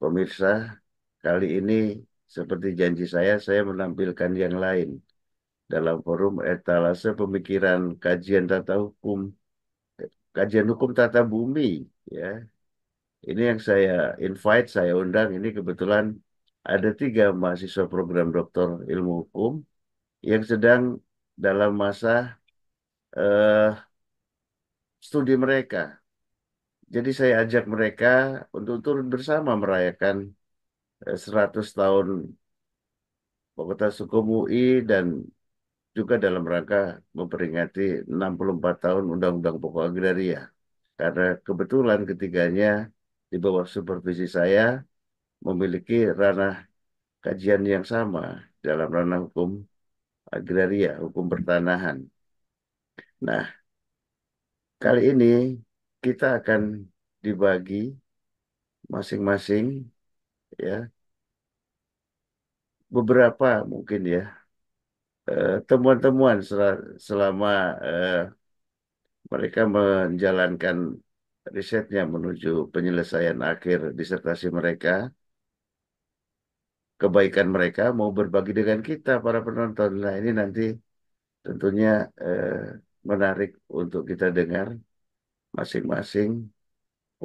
Pemirsa, kali ini seperti janji saya, saya menampilkan yang lain dalam forum etalase pemikiran kajian tata hukum, kajian hukum tata bumi. ya Ini yang saya invite, saya undang, ini kebetulan ada tiga mahasiswa program doktor ilmu hukum yang sedang dalam masa eh, studi mereka jadi saya ajak mereka untuk turun bersama merayakan eh, seratus 100 tahun Fakultas Hukum UI dan juga dalam rangka memperingati 64 tahun Undang-Undang Pokok Agraria. Karena kebetulan ketiganya di bawah supervisi saya memiliki ranah kajian yang sama dalam ranah hukum agraria, hukum pertanahan. Nah, kali ini kita akan dibagi masing-masing ya beberapa mungkin ya eh, temuan-temuan selama eh, mereka menjalankan risetnya menuju penyelesaian akhir disertasi mereka kebaikan mereka mau berbagi dengan kita para penonton nah ini nanti tentunya eh, menarik untuk kita dengar masing-masing.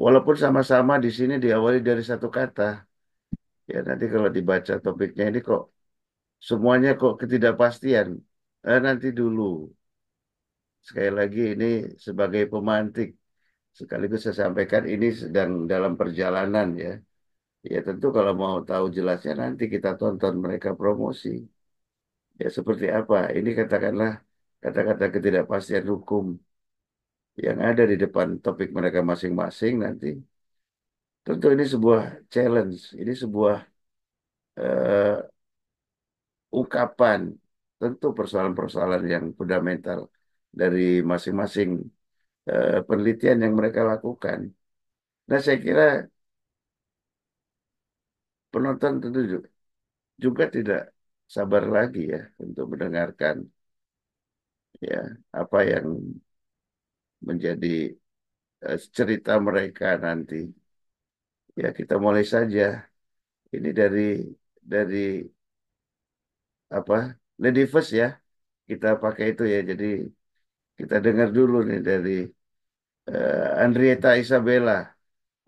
Walaupun sama-sama di sini diawali dari satu kata. Ya nanti kalau dibaca topiknya ini kok semuanya kok ketidakpastian. Eh, nanti dulu. Sekali lagi ini sebagai pemantik. Sekaligus saya sampaikan ini sedang dalam perjalanan ya. Ya tentu kalau mau tahu jelasnya nanti kita tonton mereka promosi. Ya seperti apa? Ini katakanlah kata-kata ketidakpastian hukum yang ada di depan topik mereka masing-masing nanti. Tentu ini sebuah challenge, ini sebuah uh, ungkapan tentu persoalan-persoalan yang fundamental dari masing-masing uh, penelitian yang mereka lakukan. Nah, saya kira penonton tentu juga, juga tidak sabar lagi ya untuk mendengarkan ya apa yang menjadi eh, cerita mereka nanti. Ya kita mulai saja. Ini dari dari apa Lady First ya kita pakai itu ya. Jadi kita dengar dulu nih dari uh, eh, Andrieta Isabella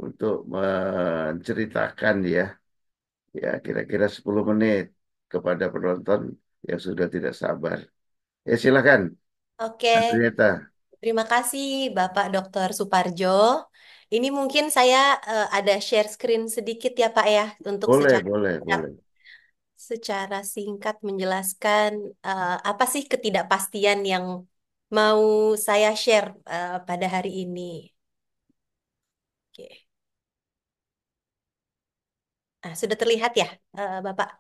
untuk menceritakan ya ya kira-kira 10 menit kepada penonton yang sudah tidak sabar. Ya silakan. Oke. Okay. Andrieta. Terima kasih Bapak Dr. Suparjo. Ini mungkin saya uh, ada share screen sedikit ya Pak ya untuk Boleh, secara boleh, singkat, boleh. secara singkat menjelaskan uh, apa sih ketidakpastian yang mau saya share uh, pada hari ini. Oke. Nah, sudah terlihat ya Bapak?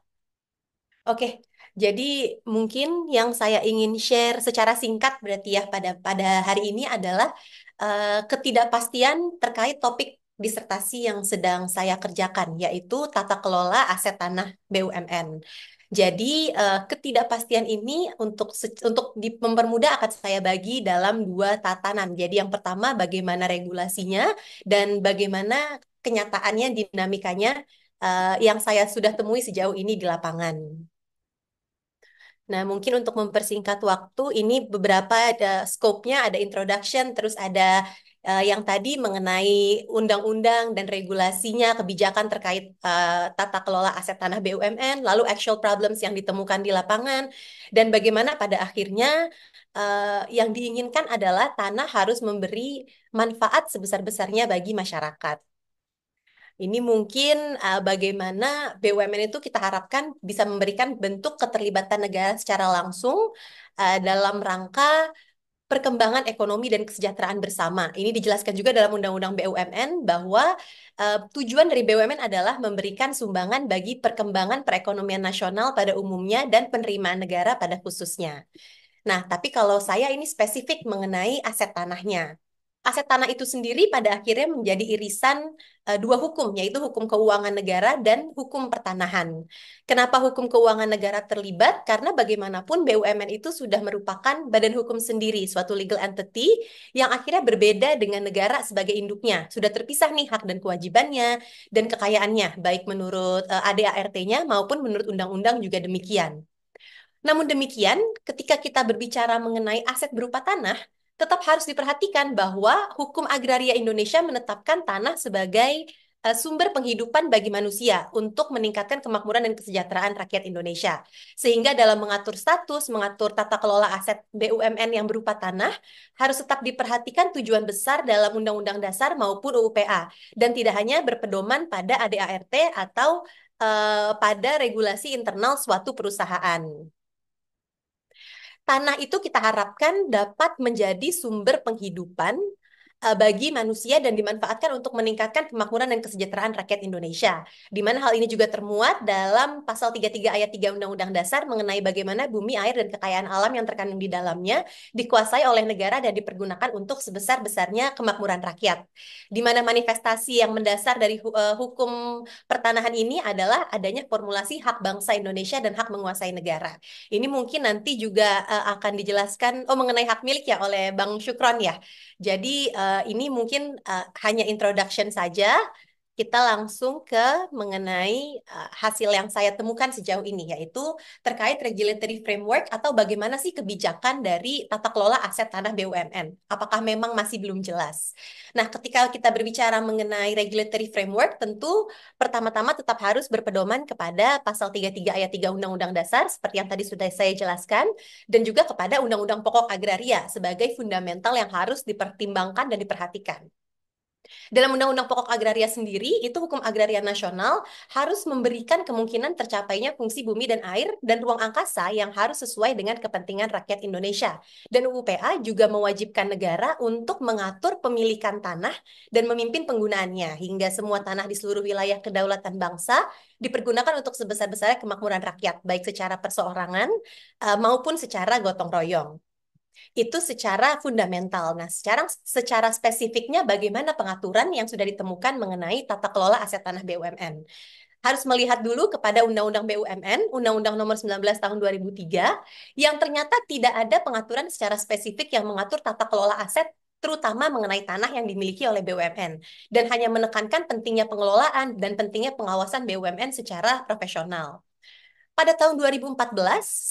Oke, jadi mungkin yang saya ingin share secara singkat berarti ya pada pada hari ini adalah uh, ketidakpastian terkait topik disertasi yang sedang saya kerjakan yaitu tata kelola aset tanah BUMN. Jadi uh, ketidakpastian ini untuk untuk mempermudah akan saya bagi dalam dua tatanan. Jadi yang pertama bagaimana regulasinya dan bagaimana kenyataannya dinamikanya uh, yang saya sudah temui sejauh ini di lapangan. Nah, mungkin untuk mempersingkat waktu, ini beberapa ada skopnya, ada introduction, terus ada uh, yang tadi mengenai undang-undang dan regulasinya, kebijakan terkait uh, tata kelola aset tanah BUMN, lalu actual problems yang ditemukan di lapangan, dan bagaimana pada akhirnya uh, yang diinginkan adalah tanah harus memberi manfaat sebesar-besarnya bagi masyarakat. Ini mungkin uh, bagaimana BUMN itu kita harapkan bisa memberikan bentuk keterlibatan negara secara langsung uh, dalam rangka perkembangan ekonomi dan kesejahteraan bersama. Ini dijelaskan juga dalam Undang-Undang BUMN bahwa uh, tujuan dari BUMN adalah memberikan sumbangan bagi perkembangan perekonomian nasional pada umumnya dan penerimaan negara pada khususnya. Nah, tapi kalau saya ini spesifik mengenai aset tanahnya aset tanah itu sendiri pada akhirnya menjadi irisan uh, dua hukum, yaitu hukum keuangan negara dan hukum pertanahan. Kenapa hukum keuangan negara terlibat? Karena bagaimanapun BUMN itu sudah merupakan badan hukum sendiri, suatu legal entity yang akhirnya berbeda dengan negara sebagai induknya. Sudah terpisah nih hak dan kewajibannya dan kekayaannya, baik menurut uh, eh, ADART-nya maupun menurut undang-undang juga demikian. Namun demikian, ketika kita berbicara mengenai aset berupa tanah, tetap harus diperhatikan bahwa hukum agraria Indonesia menetapkan tanah sebagai eh, sumber penghidupan bagi manusia untuk meningkatkan kemakmuran dan kesejahteraan rakyat Indonesia. Sehingga dalam mengatur status, mengatur tata kelola aset BUMN yang berupa tanah, harus tetap diperhatikan tujuan besar dalam Undang-Undang Dasar maupun UUPA dan tidak hanya berpedoman pada ADART atau uh, pada regulasi internal suatu perusahaan tanah itu kita harapkan dapat menjadi sumber penghidupan Eh, bagi manusia dan dimanfaatkan untuk meningkatkan kemakmuran dan kesejahteraan rakyat Indonesia. Di mana hal ini juga termuat dalam pasal 33 ayat 3 Undang-Undang Dasar mengenai bagaimana bumi, air dan kekayaan alam yang terkandung di dalamnya dikuasai oleh negara dan dipergunakan untuk sebesar-besarnya kemakmuran rakyat. Di mana manifestasi yang mendasar dari eh, hukum pertanahan ini adalah adanya formulasi hak bangsa Indonesia dan hak menguasai negara. Ini mungkin nanti juga eh, akan dijelaskan oh mengenai hak milik ya oleh Bang Syukron ya. Jadi Eh, ini mungkin uh, hanya introduction saja kita langsung ke mengenai eh, hasil yang saya temukan sejauh ini, yaitu terkait regulatory framework atau bagaimana sih kebijakan dari tata kelola aset tanah BUMN. Apakah memang masih belum jelas? Nah, ketika kita berbicara mengenai regulatory framework, tentu pertama-tama tetap harus berpedoman kepada pasal 33 ayat 3 Undang-Undang Dasar seperti yang tadi sudah saya jelaskan dan juga kepada Undang-Undang Pokok Agraria sebagai fundamental yang harus dipertimbangkan dan diperhatikan. Dalam Undang-Undang Pokok Agraria sendiri, itu hukum agraria nasional harus memberikan kemungkinan tercapainya fungsi bumi dan air dan ruang angkasa yang harus sesuai dengan kepentingan rakyat Indonesia. Dan UUPA juga mewajibkan negara untuk mengatur pemilikan tanah dan memimpin penggunaannya hingga semua tanah di seluruh wilayah kedaulatan bangsa dipergunakan untuk sebesar-besarnya kemakmuran rakyat, baik secara perseorangan eh, maupun secara gotong royong. Itu secara fundamental. Nah, secara, secara spesifiknya bagaimana pengaturan yang sudah ditemukan mengenai tata kelola aset tanah BUMN harus melihat dulu kepada Undang-Undang BUMN, Undang-Undang Nomor 19 Tahun 2003, yang ternyata tidak ada pengaturan secara spesifik yang mengatur tata kelola aset terutama mengenai tanah yang dimiliki oleh BUMN dan hanya menekankan pentingnya pengelolaan dan pentingnya pengawasan BUMN secara profesional pada tahun 2014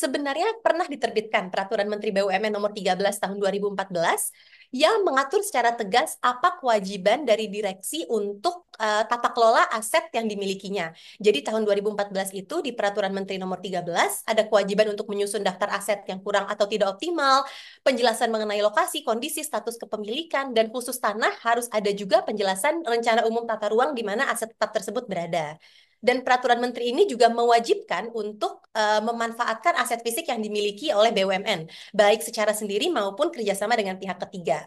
sebenarnya pernah diterbitkan peraturan Menteri BUMN nomor 13 tahun 2014 yang mengatur secara tegas apa kewajiban dari direksi untuk uh, tata kelola aset yang dimilikinya. Jadi tahun 2014 itu di peraturan Menteri nomor 13 ada kewajiban untuk menyusun daftar aset yang kurang atau tidak optimal, penjelasan mengenai lokasi, kondisi, status kepemilikan dan khusus tanah harus ada juga penjelasan rencana umum tata ruang di mana aset tetap tersebut berada dan peraturan menteri ini juga mewajibkan untuk uh, memanfaatkan aset fisik yang dimiliki oleh BUMN baik secara sendiri maupun kerjasama dengan pihak ketiga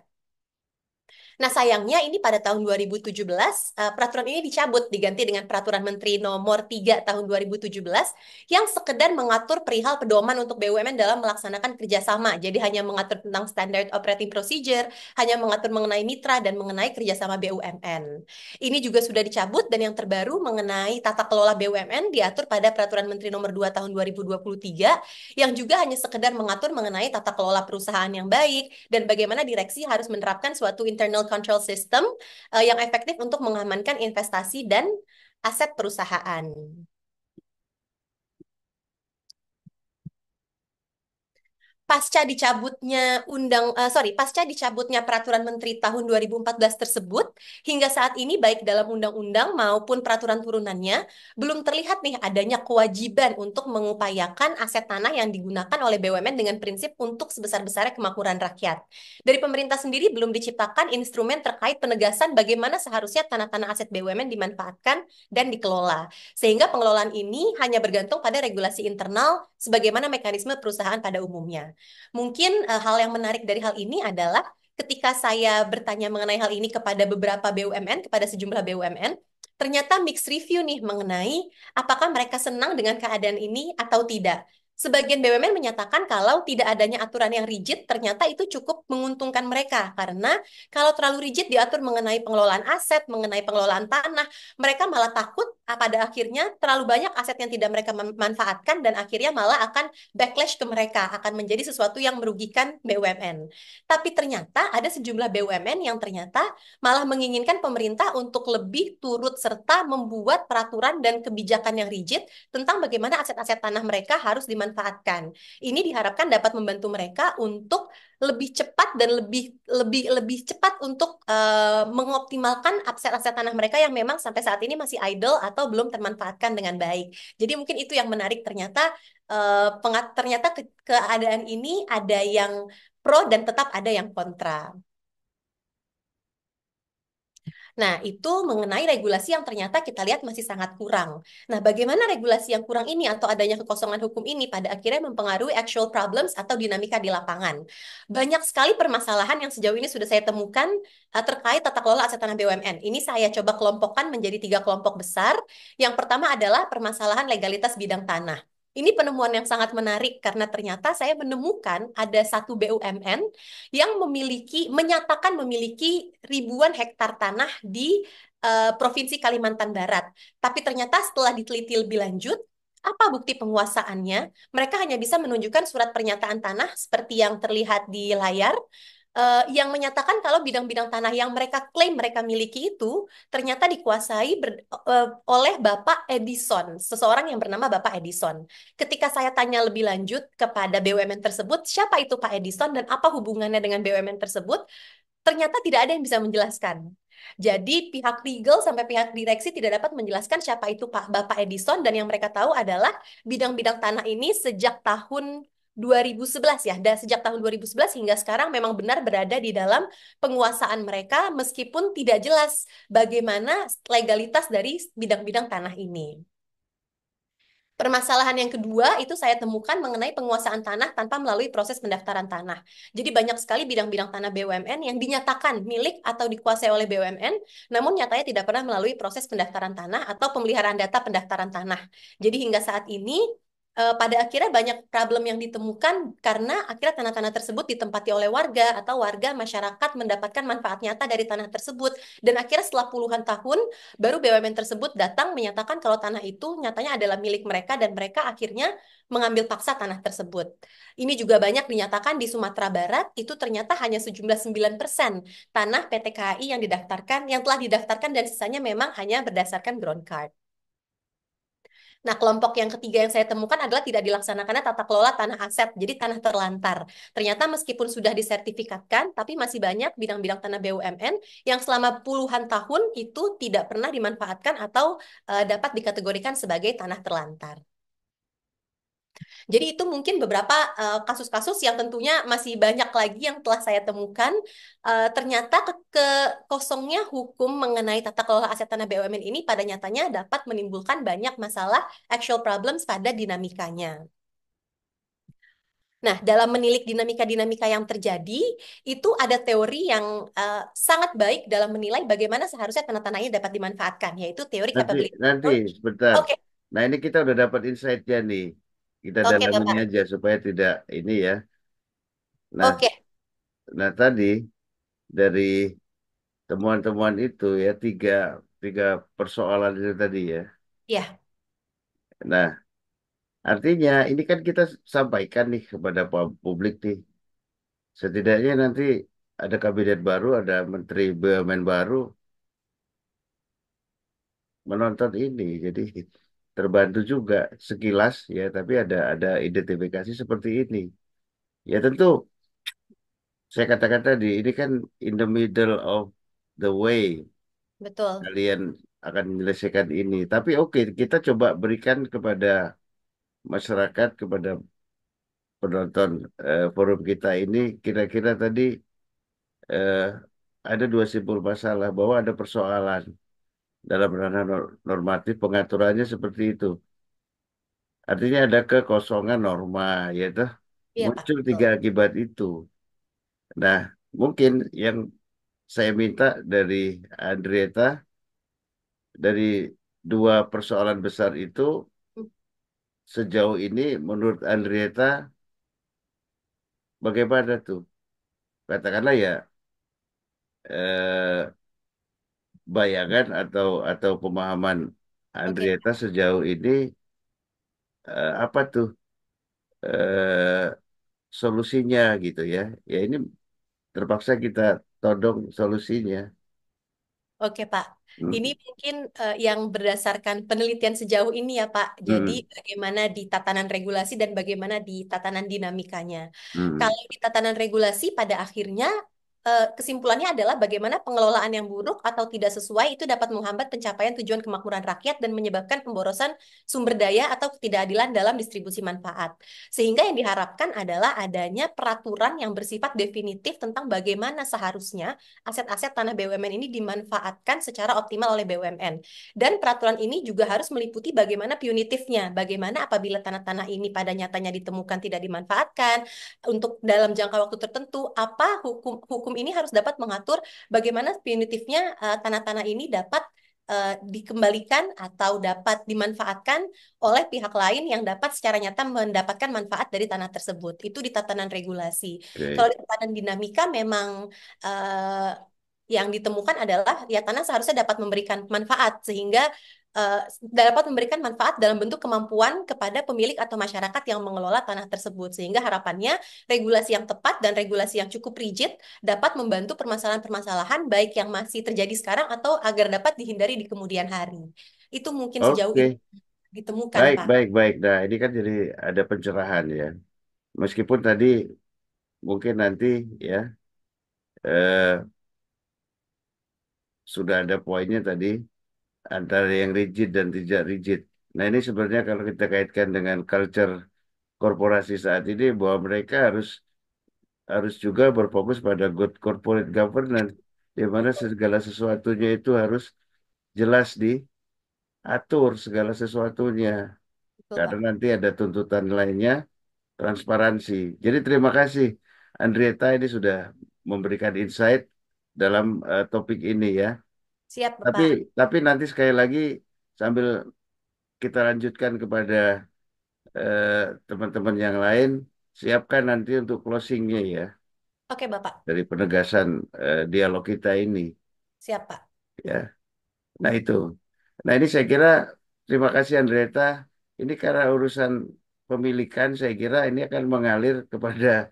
Nah, sayangnya ini pada tahun 2017 uh, eh, peraturan ini dicabut diganti dengan peraturan Menteri Nomor 3 tahun 2017 yang sekedar mengatur perihal pedoman untuk BUMN dalam melaksanakan kerjasama. Jadi hanya mengatur tentang standard operating procedure, hanya mengatur mengenai mitra dan mengenai kerjasama BUMN. Ini juga sudah dicabut dan yang terbaru mengenai tata kelola BUMN diatur pada peraturan Menteri Nomor 2 tahun 2023 yang juga hanya sekedar mengatur mengenai tata kelola perusahaan yang baik dan bagaimana direksi harus menerapkan suatu internal control system uh, yang efektif untuk mengamankan investasi dan aset perusahaan. pasca dicabutnya undang uh, sorry pasca dicabutnya peraturan menteri tahun 2014 tersebut hingga saat ini baik dalam undang-undang maupun peraturan turunannya belum terlihat nih adanya kewajiban untuk mengupayakan aset tanah yang digunakan oleh BUMN dengan prinsip untuk sebesar-besarnya kemakmuran rakyat. Dari pemerintah sendiri belum diciptakan instrumen terkait penegasan bagaimana seharusnya tanah-tanah aset BUMN dimanfaatkan dan dikelola. Sehingga pengelolaan ini hanya bergantung pada regulasi internal sebagaimana mekanisme perusahaan pada umumnya. Mungkin uh, hal yang menarik dari hal ini adalah ketika saya bertanya mengenai hal ini kepada beberapa BUMN, kepada sejumlah BUMN, ternyata mix review nih mengenai apakah mereka senang dengan keadaan ini atau tidak. Sebagian BUMN menyatakan kalau tidak adanya aturan yang rigid, ternyata itu cukup menguntungkan mereka. Karena kalau terlalu rigid diatur mengenai pengelolaan aset, mengenai pengelolaan tanah, mereka malah takut ah, pada akhirnya terlalu banyak aset yang tidak mereka manfaatkan dan akhirnya malah akan backlash ke mereka, akan menjadi sesuatu yang merugikan BUMN. Tapi ternyata ada sejumlah BUMN yang ternyata malah menginginkan pemerintah untuk lebih turut serta membuat peraturan dan kebijakan yang rigid tentang bagaimana aset-aset tanah mereka harus dimanfaatkan dimanfaatkan. Ini diharapkan dapat membantu mereka untuk lebih cepat dan lebih lebih lebih cepat untuk uh, mengoptimalkan aset-aset tanah mereka yang memang sampai saat ini masih idle atau belum termanfaatkan dengan baik. Jadi mungkin itu yang menarik ternyata uh, pengat ternyata ke keadaan ini ada yang pro dan tetap ada yang kontra. Nah, itu mengenai regulasi yang ternyata kita lihat masih sangat kurang. Nah, bagaimana regulasi yang kurang ini atau adanya kekosongan hukum ini pada akhirnya mempengaruhi actual problems atau dinamika di lapangan? Banyak sekali permasalahan yang sejauh ini sudah saya temukan eh, terkait tata kelola aset tanah BUMN. Ini saya coba kelompokkan menjadi tiga kelompok besar. Yang pertama adalah permasalahan legalitas bidang tanah. Ini penemuan yang sangat menarik karena ternyata saya menemukan ada satu BUMN yang memiliki menyatakan memiliki ribuan hektar tanah di uh, provinsi Kalimantan Barat. Tapi ternyata setelah diteliti lebih lanjut, apa bukti penguasaannya? Mereka hanya bisa menunjukkan surat pernyataan tanah seperti yang terlihat di layar uh, yang menyatakan kalau bidang-bidang tanah yang mereka klaim mereka miliki itu ternyata dikuasai ber, uh, oleh Bapak Edison, seseorang yang bernama Bapak Edison. Ketika saya tanya lebih lanjut kepada BUMN tersebut, siapa itu Pak Edison dan apa hubungannya dengan BUMN tersebut, ternyata tidak ada yang bisa menjelaskan. Jadi pihak legal sampai pihak direksi tidak dapat menjelaskan siapa itu Pak Bapak Edison dan yang mereka tahu adalah bidang-bidang tanah ini sejak tahun 2011 ya, dan sejak tahun 2011 hingga sekarang memang benar berada di dalam penguasaan mereka meskipun tidak jelas bagaimana legalitas dari bidang-bidang tanah ini. Permasalahan yang kedua itu saya temukan mengenai penguasaan tanah tanpa melalui proses pendaftaran tanah. Jadi banyak sekali bidang-bidang tanah BUMN yang dinyatakan milik atau dikuasai oleh BUMN, namun nyatanya tidak pernah melalui proses pendaftaran tanah atau pemeliharaan data pendaftaran tanah. Jadi hingga saat ini uh, pada akhirnya banyak problem yang ditemukan karena akhirnya tanah-tanah tersebut ditempati oleh warga atau warga masyarakat mendapatkan manfaat nyata dari tanah tersebut dan akhirnya setelah puluhan tahun baru BUMN tersebut datang menyatakan kalau tanah itu nyatanya adalah milik mereka dan mereka akhirnya mengambil paksa tanah tersebut. Ini juga banyak dinyatakan di Sumatera Barat itu ternyata hanya sejumlah 9% tanah PT KAI yang didaftarkan yang telah didaftarkan dan sisanya memang hanya berdasarkan ground card. Nah, kelompok yang ketiga yang saya temukan adalah tidak dilaksanakannya tata kelola tanah aset, jadi tanah terlantar. Ternyata meskipun sudah disertifikatkan, tapi masih banyak bidang-bidang tanah BUMN yang selama puluhan tahun itu tidak pernah dimanfaatkan atau uh, dapat dikategorikan sebagai tanah terlantar. Jadi itu mungkin beberapa eh, kasus-kasus uh, yang tentunya masih banyak lagi yang telah saya temukan uh, ternyata ke, ke hukum mengenai tata kelola aset tanah BUMN ini pada nyatanya dapat menimbulkan banyak masalah actual problems pada dinamikanya. Nah, dalam menilik dinamika-dinamika yang terjadi, itu ada teori yang uh, sangat baik dalam menilai bagaimana seharusnya tanah-tanahnya dapat dimanfaatkan, yaitu teori nanti, capability. Nanti, sebentar. Okay. Nah, ini kita udah dapat insight-nya nih. Kita okay, dalamin Bapak. aja supaya tidak ini ya. Nah, Oke. nah tadi dari temuan-temuan itu ya tiga tiga persoalan itu tadi ya. Yeah. Nah, artinya ini kan kita sampaikan nih kepada publik nih. Setidaknya nanti ada kabinet baru, ada menteri BUMN baru menonton ini. Jadi terbantu juga sekilas ya tapi ada ada identifikasi seperti ini ya tentu saya katakan tadi ini kan in the middle of the way betul kalian akan menyelesaikan ini tapi oke okay, kita coba berikan kepada masyarakat kepada penonton uh, forum kita ini kira-kira tadi uh, ada dua simpul masalah bahwa ada persoalan dalam ranah normatif pengaturannya seperti itu. Artinya ada kekosongan norma, yaitu ya, iya, muncul betul. tiga akibat itu. Nah, mungkin yang saya minta dari Andrieta, dari dua persoalan besar itu, hmm. sejauh ini menurut Andrieta, bagaimana tuh? Katakanlah ya, eh, bayangan atau atau pemahaman Andrieta okay. sejauh ini uh, apa tuh uh, solusinya gitu ya? Ya ini terpaksa kita todong solusinya. Oke Pak, hmm. ini mungkin uh, yang berdasarkan penelitian sejauh ini ya Pak. Jadi hmm. bagaimana di tatanan regulasi dan bagaimana di tatanan dinamikanya. Hmm. Kalau di tatanan regulasi pada akhirnya Eh, kesimpulannya adalah bagaimana pengelolaan yang buruk atau tidak sesuai itu dapat menghambat pencapaian tujuan kemakmuran rakyat dan menyebabkan pemborosan sumber daya atau ketidakadilan dalam distribusi manfaat. Sehingga yang diharapkan adalah adanya peraturan yang bersifat definitif tentang bagaimana seharusnya aset-aset tanah BUMN ini dimanfaatkan secara optimal oleh BUMN. Dan peraturan ini juga harus meliputi bagaimana punitifnya, bagaimana apabila tanah-tanah ini pada nyatanya ditemukan tidak dimanfaatkan untuk dalam jangka waktu tertentu apa hukum hukum ini harus dapat mengatur bagaimana punitifnya eh, tanah-tanah ini dapat eh, dikembalikan atau dapat dimanfaatkan oleh pihak lain yang dapat secara nyata mendapatkan manfaat dari tanah tersebut. Itu di tatanan regulasi. Okay. Kalau di tatanan dinamika memang uh, yang ditemukan adalah ya tanah seharusnya dapat memberikan manfaat sehingga uh, dapat memberikan manfaat dalam bentuk kemampuan kepada pemilik atau masyarakat yang mengelola tanah tersebut sehingga harapannya regulasi yang tepat dan regulasi yang cukup rigid dapat membantu permasalahan-permasalahan baik yang masih terjadi sekarang atau agar dapat dihindari di kemudian hari. Itu mungkin okay. sejauh ini ditemukan, baik, Pak. Baik, baik, Nah, ini kan jadi ada pencerahan ya. Meskipun tadi mungkin nanti ya eh, sudah ada poinnya tadi antara yang rigid dan tidak rigid. Nah ini sebenarnya kalau kita kaitkan dengan culture korporasi saat ini bahwa mereka harus harus juga berfokus pada good corporate governance di mana segala sesuatunya itu harus jelas diatur segala sesuatunya Betul, karena nanti ada tuntutan lainnya transparansi. Jadi terima kasih Andrieta ini sudah memberikan insight dalam uh, topik ini ya. Siap, Tapi Bapak. tapi nanti sekali lagi sambil kita lanjutkan kepada teman eh, teman-teman yang lain, siapkan nanti untuk closingnya ya Oke, Bapak. dari penegasan eh, dialog kita ini Siap, Pak. ya. Nah itu. Nah ini saya kira terima kasih Andreta. Ini karena urusan pemilikan saya kira ini akan mengalir kepada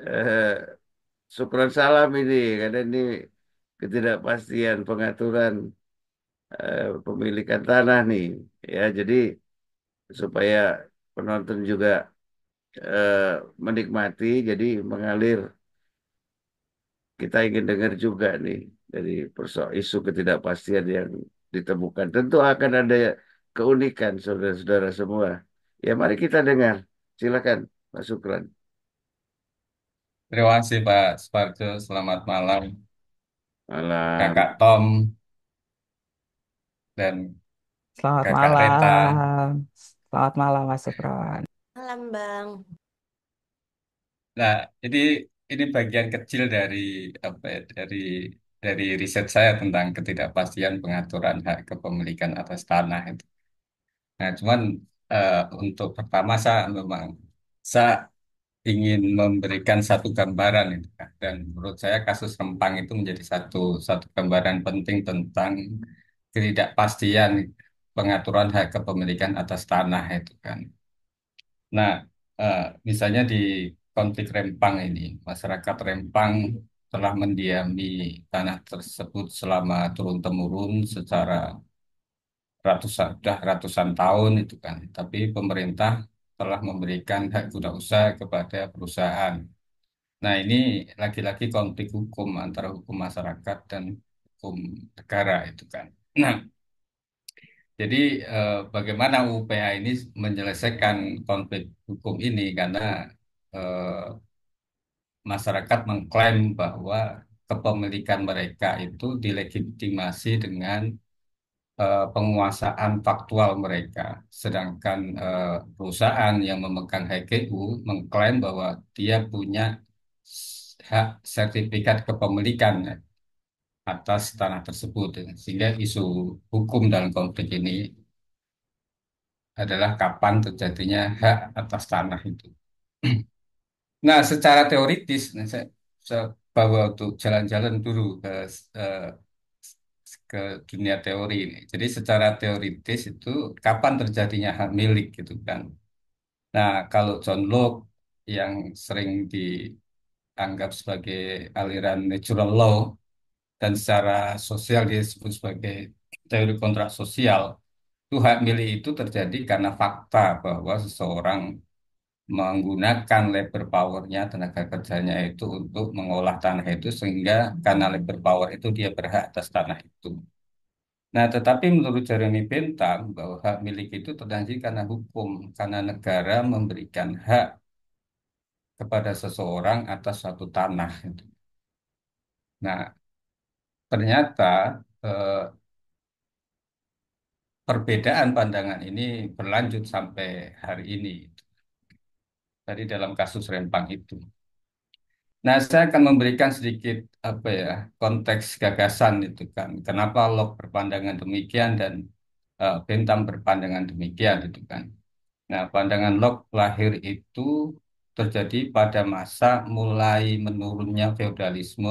eh, syukuran salam ini karena ini ketidakpastian pengaturan eh, pemilikan tanah nih ya jadi supaya penonton juga eh, menikmati jadi mengalir kita ingin dengar juga nih dari persoal isu ketidakpastian yang ditemukan tentu akan ada keunikan saudara-saudara semua ya mari kita dengar silakan Pak Sukran Terima kasih Pak Sparjo selamat malam. Malam. Kakak Tom dan Selamat Kakak Reta. malam. Selamat malam, Mas Sukron. Malam, Bang. Nah, ini ini bagian kecil dari apa ya, dari dari riset saya tentang ketidakpastian pengaturan hak kepemilikan atas tanah itu. Nah, cuman uh, untuk pertama saya memang saya ingin memberikan satu gambaran itu kan. Dan menurut saya kasus Rempang itu menjadi satu satu gambaran penting tentang ketidakpastian pengaturan hak kepemilikan atas tanah itu kan. Nah, eh, misalnya di konflik Rempang ini, masyarakat Rempang telah mendiami tanah tersebut selama turun-temurun secara ratusan, sudah ratusan tahun itu kan. Tapi pemerintah telah memberikan hak guna usaha kepada perusahaan. Nah, ini lagi-lagi konflik hukum antara hukum masyarakat dan hukum negara itu kan. Nah, jadi eh, bagaimana UPA ini menyelesaikan konflik hukum ini karena eh, masyarakat mengklaim bahwa kepemilikan mereka itu dilegitimasi dengan Eh, penguasaan faktual mereka. Sedangkan uh, perusahaan yang memegang HGU mengklaim bahwa dia punya hak sertifikat kepemilikan atas tanah tersebut. Sehingga isu hukum dalam konflik ini adalah kapan terjadinya hak atas tanah itu. Nah, secara teoritis, saya, bawa untuk jalan-jalan dulu ke eh, ke dunia teori ini. Jadi secara teoritis itu kapan terjadinya hak milik gitu kan. Nah, kalau John Locke yang sering dianggap sebagai aliran natural law dan secara sosial disebut sebagai teori kontrak sosial, itu hak milik itu terjadi karena fakta bahwa seseorang menggunakan labor powernya tenaga kerjanya itu untuk mengolah tanah itu sehingga karena labor power itu dia berhak atas tanah itu. Nah, tetapi menurut Jeremy Bentham bahwa hak milik itu terjadi karena hukum, karena negara memberikan hak kepada seseorang atas satu tanah. Nah, ternyata eh, perbedaan pandangan ini berlanjut sampai hari ini tadi dalam kasus Rempang itu. Nah, saya akan memberikan sedikit apa ya konteks gagasan itu kan. Kenapa Locke berpandangan demikian dan uh, eh, Bentham berpandangan demikian itu kan. Nah, pandangan Locke lahir itu terjadi pada masa mulai menurunnya feodalisme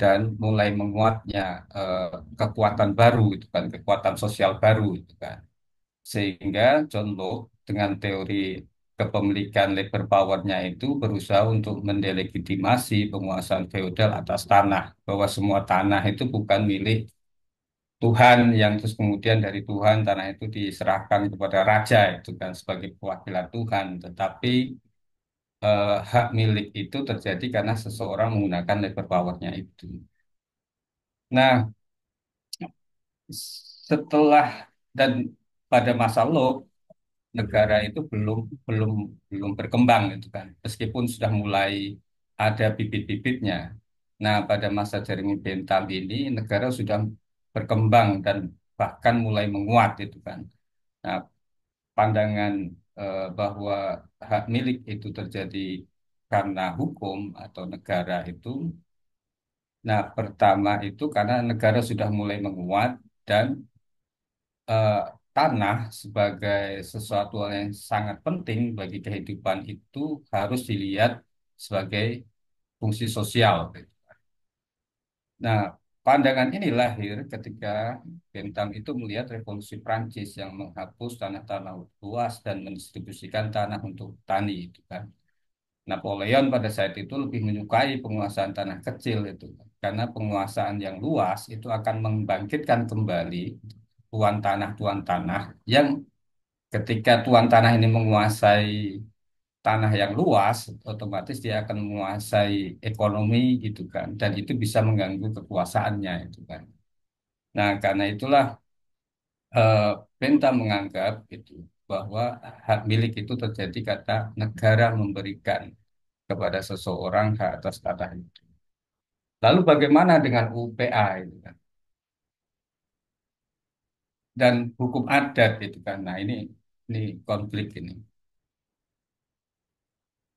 dan mulai menguatnya uh, kekuatan baru itu kan, kekuatan sosial baru itu kan. Sehingga John Locke dengan teori kepemilikan labor powernya itu berusaha untuk mendelegitimasi penguasaan feodal atas tanah bahwa semua tanah itu bukan milik Tuhan yang terus kemudian dari Tuhan tanah itu diserahkan kepada raja itu kan sebagai perwakilan Tuhan tetapi eh, hak milik itu terjadi karena seseorang menggunakan labor powernya itu. Nah setelah dan pada masa Locke negara itu belum belum belum berkembang gitu kan meskipun sudah mulai ada bibit-bibitnya nah pada masa Jeremy Bentham ini negara sudah berkembang dan bahkan mulai menguat itu kan nah pandangan eh, bahwa hak milik itu terjadi karena hukum atau negara itu nah pertama itu karena negara sudah mulai menguat dan eh, tanah sebagai sesuatu yang sangat penting bagi kehidupan itu harus dilihat sebagai fungsi sosial. Nah, pandangan ini lahir ketika Bentham itu melihat revolusi Prancis yang menghapus tanah-tanah luas dan mendistribusikan tanah untuk tani itu kan. Napoleon pada saat itu lebih menyukai penguasaan tanah kecil itu karena penguasaan yang luas itu akan membangkitkan kembali tuan tanah-tuan tanah yang ketika tuan tanah ini menguasai tanah yang luas, otomatis dia akan menguasai ekonomi gitu kan, dan itu bisa mengganggu kekuasaannya itu kan. Nah, karena itulah eh, Penta menganggap itu bahwa hak milik itu terjadi kata negara memberikan kepada seseorang hak atas tanah itu. Lalu bagaimana dengan UPA itu kan? dan hukum adat itu kan. Nah, ini ini konflik ini.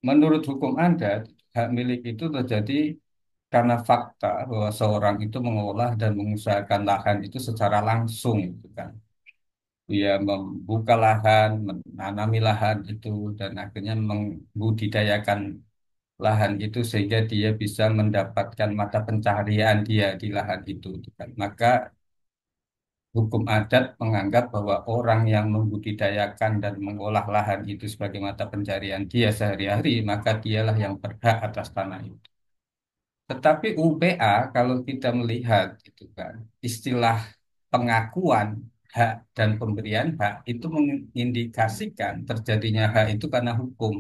Menurut hukum adat, hak milik itu terjadi karena fakta bahwa seorang itu mengolah dan mengusahakan lahan itu secara langsung itu kan. Dia membuka lahan, menanami lahan itu dan akhirnya membudidayakan lahan itu sehingga dia bisa mendapatkan mata pencaharian dia di lahan itu gitu kan. Maka hukum adat menganggap bahwa orang yang membudidayakan dan mengolah lahan itu sebagai mata pencarian dia sehari-hari, maka dialah yang berhak atas tanah itu. Tetapi UPA kalau kita melihat itu kan istilah pengakuan hak dan pemberian hak itu mengindikasikan terjadinya hak itu karena hukum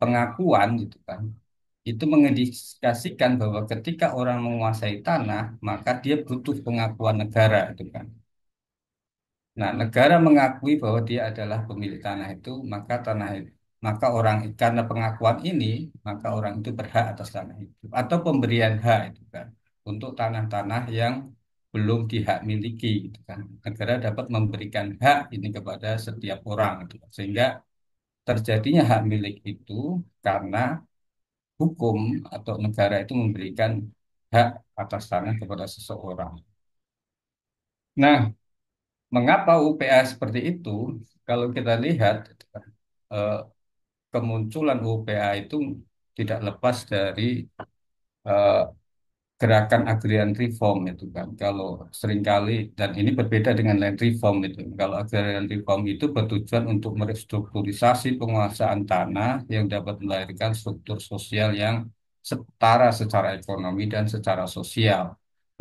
pengakuan gitu kan itu mengindikasikan bahwa ketika orang menguasai tanah maka dia butuh pengakuan negara itu kan Nah, negara mengakui bahwa dia adalah pemilik tanah itu, maka tanah itu maka orang karena pengakuan ini maka orang itu berhak atas tanah itu atau pemberian hak itu kan untuk tanah-tanah yang belum dihak miliki gitu kan negara dapat memberikan hak ini kepada setiap orang gitu sehingga terjadinya hak milik itu karena hukum atau negara itu memberikan hak atas tanah kepada seseorang. Nah, mengapa UPA seperti itu? Kalau kita lihat eh, kemunculan UPA itu tidak lepas dari eh, gerakan agrarian reform itu kan. Kalau seringkali dan ini berbeda dengan land reform itu. Kalau agrarian reform itu bertujuan untuk merestrukturisasi penguasaan tanah yang dapat melahirkan struktur sosial yang setara secara ekonomi dan secara sosial.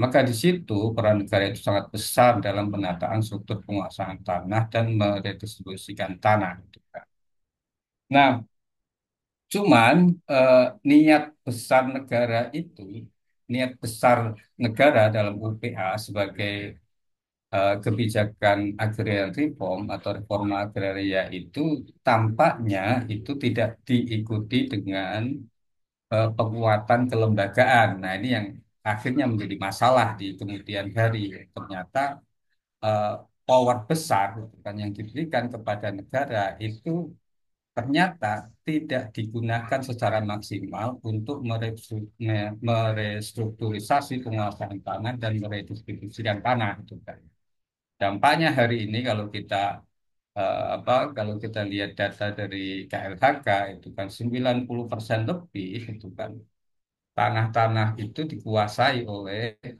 Maka di situ peran negara itu sangat besar dalam penataan struktur penguasaan tanah dan meredistribusikan tanah. Gitu kan. Nah, cuman eh, niat besar negara itu, niat besar negara dalam UPA sebagai eh, kebijakan agrarian reform atau reforma agraria itu tampaknya itu tidak diikuti dengan eh, penguatan kelembagaan. Nah, ini yang akhirnya menjadi masalah di kemudian hari ternyata eh, power besar kan yang diberikan kepada negara itu ternyata tidak digunakan secara maksimal untuk merestrukturisasi penguasaan tanah dan meredistribusikan tanah itu kan. Dampaknya hari ini kalau kita eh, apa kalau kita lihat data dari KLHK itu kan 90% lebih itu kan tanah-tanah itu dikuasai oleh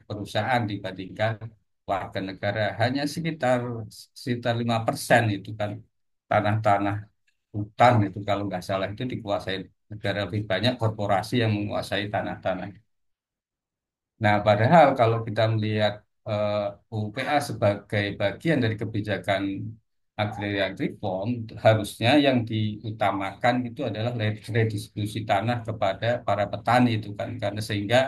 perusahaan dibandingkan warga negara. Hanya sekitar sekitar lima persen itu kan tanah-tanah hutan itu kalau nggak salah itu dikuasai negara lebih banyak korporasi yang menguasai tanah-tanah. Nah, padahal kalau kita melihat eh, UPA sebagai bagian dari kebijakan agrarian reform harusnya yang diutamakan itu adalah redistribusi tanah kepada para petani itu kan karena sehingga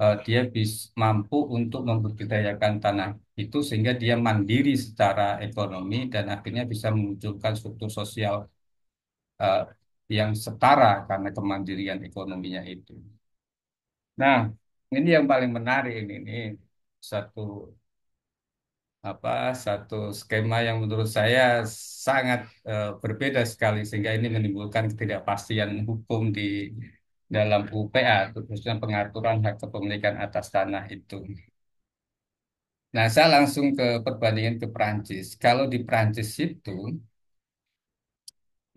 uh, dia bisa mampu untuk memperdayakan tanah itu sehingga dia mandiri secara ekonomi dan akhirnya bisa memunculkan struktur sosial uh, yang setara karena kemandirian ekonominya itu. Nah, ini yang paling menarik ini, ini satu apa satu skema yang menurut saya sangat uh, berbeda sekali sehingga ini menimbulkan ketidakpastian hukum di dalam UPA khususnya pengaturan hak kepemilikan atas tanah itu. Nah, saya langsung ke perbandingan ke Prancis. Kalau di Prancis itu,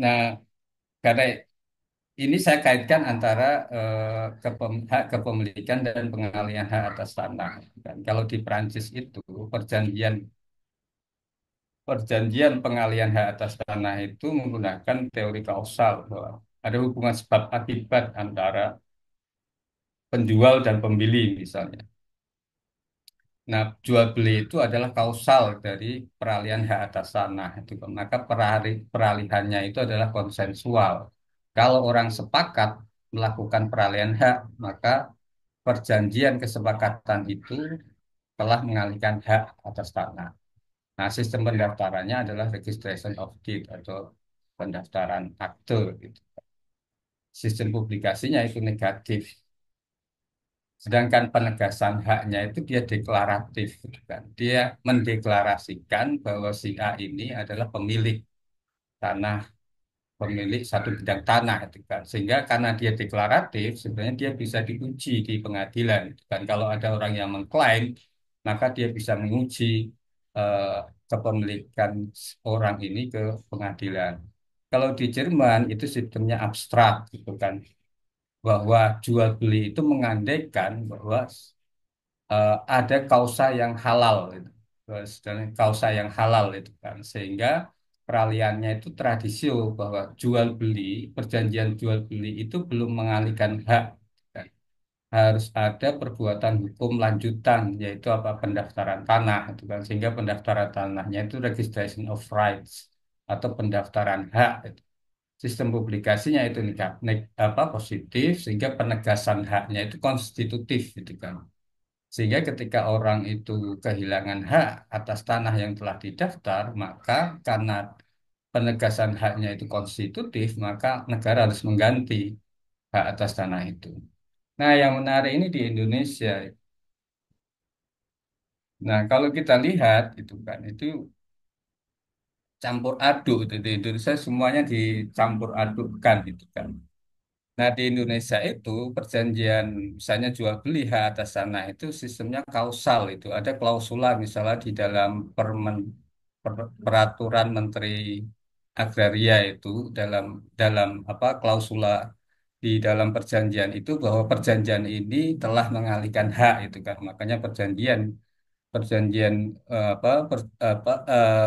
nah karena ini saya kaitkan antara eh, kepemilikan dan pengalihan hak atas tanah. Dan kalau di Prancis itu perjanjian perjanjian pengalihan hak atas tanah itu menggunakan teori kausal bahwa ada hubungan sebab akibat antara penjual dan pembeli misalnya. Nah, jual beli itu adalah kausal dari peralihan hak atas tanah itu. Maka peralihannya itu adalah konsensual kalau orang sepakat melakukan peralihan hak, maka perjanjian kesepakatan itu telah mengalihkan hak atas tanah. Nah, sistem pendaftarannya adalah registration of deed atau pendaftaran akte. Gitu. Sistem publikasinya itu negatif. Sedangkan penegasan haknya itu dia deklaratif. Gitu kan. Dia mendeklarasikan bahwa si A ini adalah pemilik tanah pemilik satu bidang tanah gitu kan. Sehingga karena dia deklaratif sebenarnya dia bisa diuji di pengadilan gitu kan. Kalau ada orang yang mengklaim maka dia bisa menguji eh, kepemilikan orang ini ke pengadilan. Kalau di Jerman itu sistemnya abstrak gitu kan. Bahwa jual beli itu mengandaikan bahwa eh, ada kausa yang halal gitu. Kausa yang halal itu kan sehingga peralihannya itu tradisio bahwa jual beli perjanjian jual beli itu belum mengalihkan hak harus ada perbuatan hukum lanjutan yaitu apa pendaftaran tanah itu kan sehingga pendaftaran tanahnya itu registration of rights atau pendaftaran hak itu. sistem publikasinya itu negatif apa positif sehingga penegasan haknya itu konstitutif gitu kan sehingga ketika orang itu kehilangan hak atas tanah yang telah didaftar, maka karena penegasan haknya itu konstitutif, maka negara harus mengganti hak atas tanah itu. Nah, yang menarik ini di Indonesia. Nah, kalau kita lihat itu kan itu campur aduk itu di Indonesia semuanya dicampur adukkan gitu kan. Nah, di Indonesia itu perjanjian misalnya jual beli hak atas tanah itu sistemnya kausal itu ada klausula misalnya di dalam permen per- peraturan Menteri Agraria itu dalam dalam apa klausula di dalam perjanjian itu bahwa perjanjian ini telah mengalihkan hak itu kan makanya perjanjian perjanjian eh, apa per- apa eh,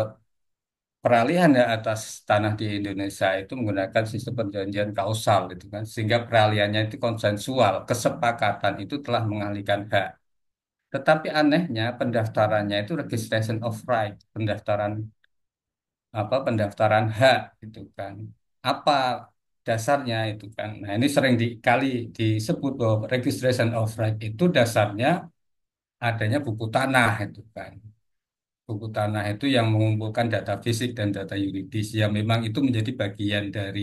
peralihan ya atas tanah di Indonesia itu menggunakan sistem perjanjian kausal gitu kan sehingga peralihannya itu konsensual kesepakatan itu telah mengalihkan hak tetapi anehnya pendaftarannya itu registration of right pendaftaran apa pendaftaran hak itu kan apa dasarnya itu kan nah ini sering dikali disebut bahwa registration of right itu dasarnya adanya buku tanah itu kan buku tanah itu yang mengumpulkan data fisik dan data yuridis yang memang itu menjadi bagian dari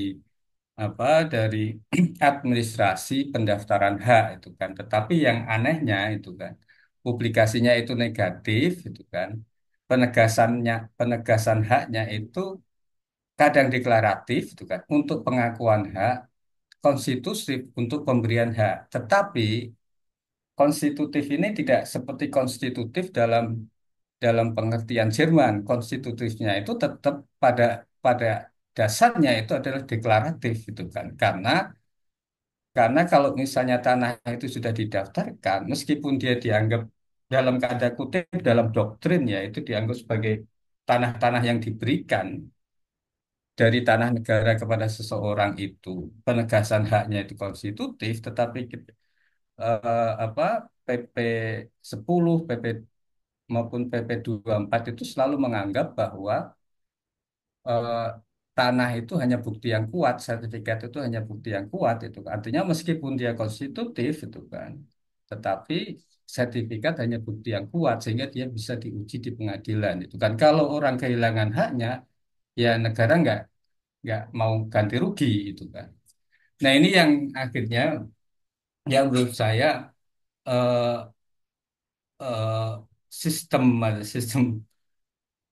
apa dari administrasi pendaftaran hak itu kan tetapi yang anehnya itu kan publikasinya itu negatif itu kan penegasannya penegasan haknya itu kadang deklaratif itu kan untuk pengakuan hak konstitutif untuk pemberian hak tetapi konstitutif ini tidak seperti konstitutif dalam dalam pengertian Jerman konstitutifnya itu tetap pada pada dasarnya itu adalah deklaratif gitu kan karena karena kalau misalnya tanah itu sudah didaftarkan meskipun dia dianggap dalam kata kutip dalam doktrin ya itu dianggap sebagai tanah-tanah yang diberikan dari tanah negara kepada seseorang itu penegasan haknya itu konstitutif tetapi eh, apa PP 10 PP maupun PP 24 itu selalu menganggap bahwa eh, tanah itu hanya bukti yang kuat, sertifikat itu hanya bukti yang kuat itu. Kan. Artinya meskipun dia konstitutif itu kan, tetapi sertifikat hanya bukti yang kuat sehingga dia bisa diuji di pengadilan itu kan. Kalau orang kehilangan haknya, ya negara nggak nggak mau ganti rugi itu kan. Nah ini yang akhirnya yang menurut saya eh, eh sistem sistem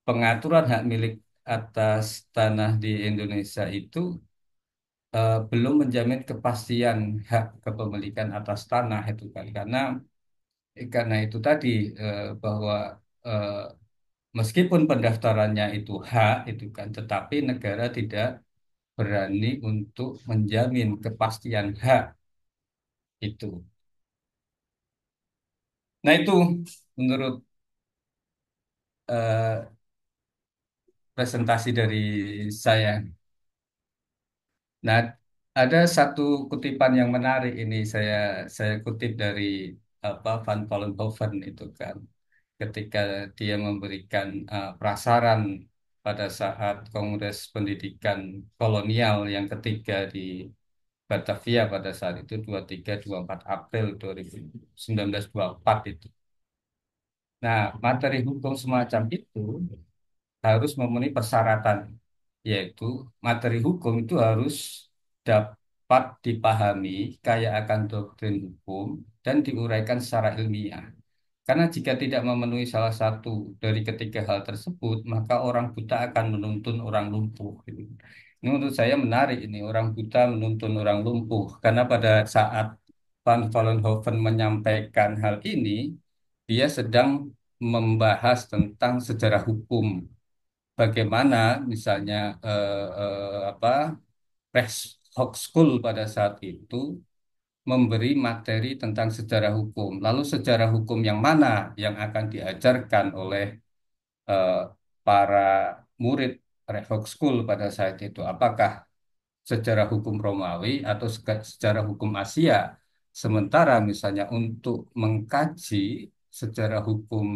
pengaturan hak milik atas tanah di Indonesia itu uh, belum menjamin kepastian hak kepemilikan atas tanah itu kan karena eh, karena itu tadi uh, bahwa uh, meskipun pendaftarannya itu hak itu kan tetapi negara tidak berani untuk menjamin kepastian hak itu. Nah itu menurut eh, presentasi dari saya. Nah, ada satu kutipan yang menarik ini saya saya kutip dari apa Van Vollenhoven itu kan ketika dia memberikan uh, prasaran pada saat Kongres Pendidikan Kolonial yang ketiga di Batavia pada saat itu 23 24 April 2019 24 itu Nah, materi hukum semacam itu harus memenuhi persyaratan, yaitu materi hukum itu harus dapat dipahami kayak akan doktrin hukum dan diuraikan secara ilmiah. Karena jika tidak memenuhi salah satu dari ketiga hal tersebut, maka orang buta akan menuntun orang lumpuh. Ini menurut saya menarik ini, orang buta menuntun orang lumpuh. Karena pada saat Van Vollenhoven menyampaikan hal ini, dia sedang membahas tentang sejarah hukum. Bagaimana misalnya eh, eh, apa press hoax school pada saat itu memberi materi tentang sejarah hukum. Lalu sejarah hukum yang mana yang akan diajarkan oleh eh, para murid Rehok School pada saat itu? Apakah sejarah hukum Romawi atau sejarah hukum Asia? Sementara misalnya untuk mengkaji secara hukum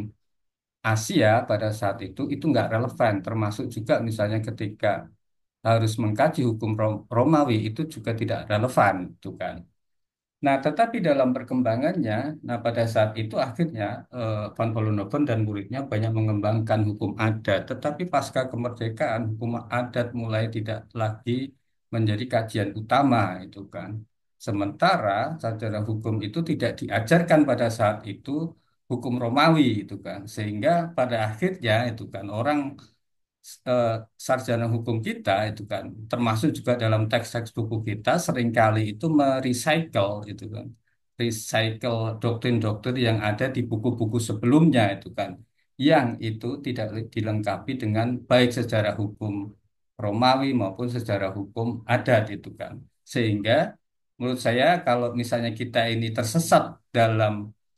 Asia pada saat itu itu nggak relevan termasuk juga misalnya ketika harus mengkaji hukum Romawi itu juga tidak relevan itu kan nah tetapi dalam perkembangannya nah pada saat itu akhirnya eh, Van Vollenhoven dan muridnya banyak mengembangkan hukum adat tetapi pasca kemerdekaan hukum adat mulai tidak lagi menjadi kajian utama itu kan sementara secara hukum itu tidak diajarkan pada saat itu hukum Romawi itu kan sehingga pada akhirnya itu kan orang eh, sarjana hukum kita itu kan termasuk juga dalam teks-teks buku kita seringkali itu merecycle itu kan recycle doktrin-doktrin yang ada di buku-buku sebelumnya itu kan yang itu tidak dilengkapi dengan baik sejarah hukum Romawi maupun sejarah hukum adat itu kan sehingga menurut saya kalau misalnya kita ini tersesat dalam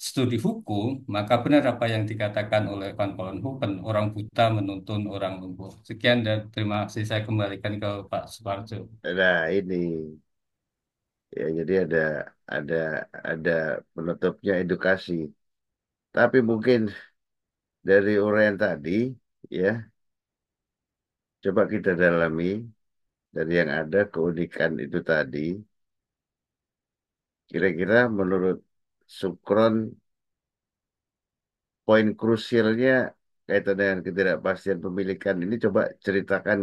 studi hukum, maka benar apa yang dikatakan oleh Van Vollenhoven, orang buta menuntun orang lumpuh. Sekian dan terima kasih saya kembalikan ke Pak Suparjo. Nah ini, ya jadi ada ada ada penutupnya edukasi. Tapi mungkin dari uraian tadi, ya coba kita dalami dari yang ada keunikan itu tadi. Kira-kira menurut Sukron poin krusialnya kaitan dengan ketidakpastian pemilikan ini coba ceritakan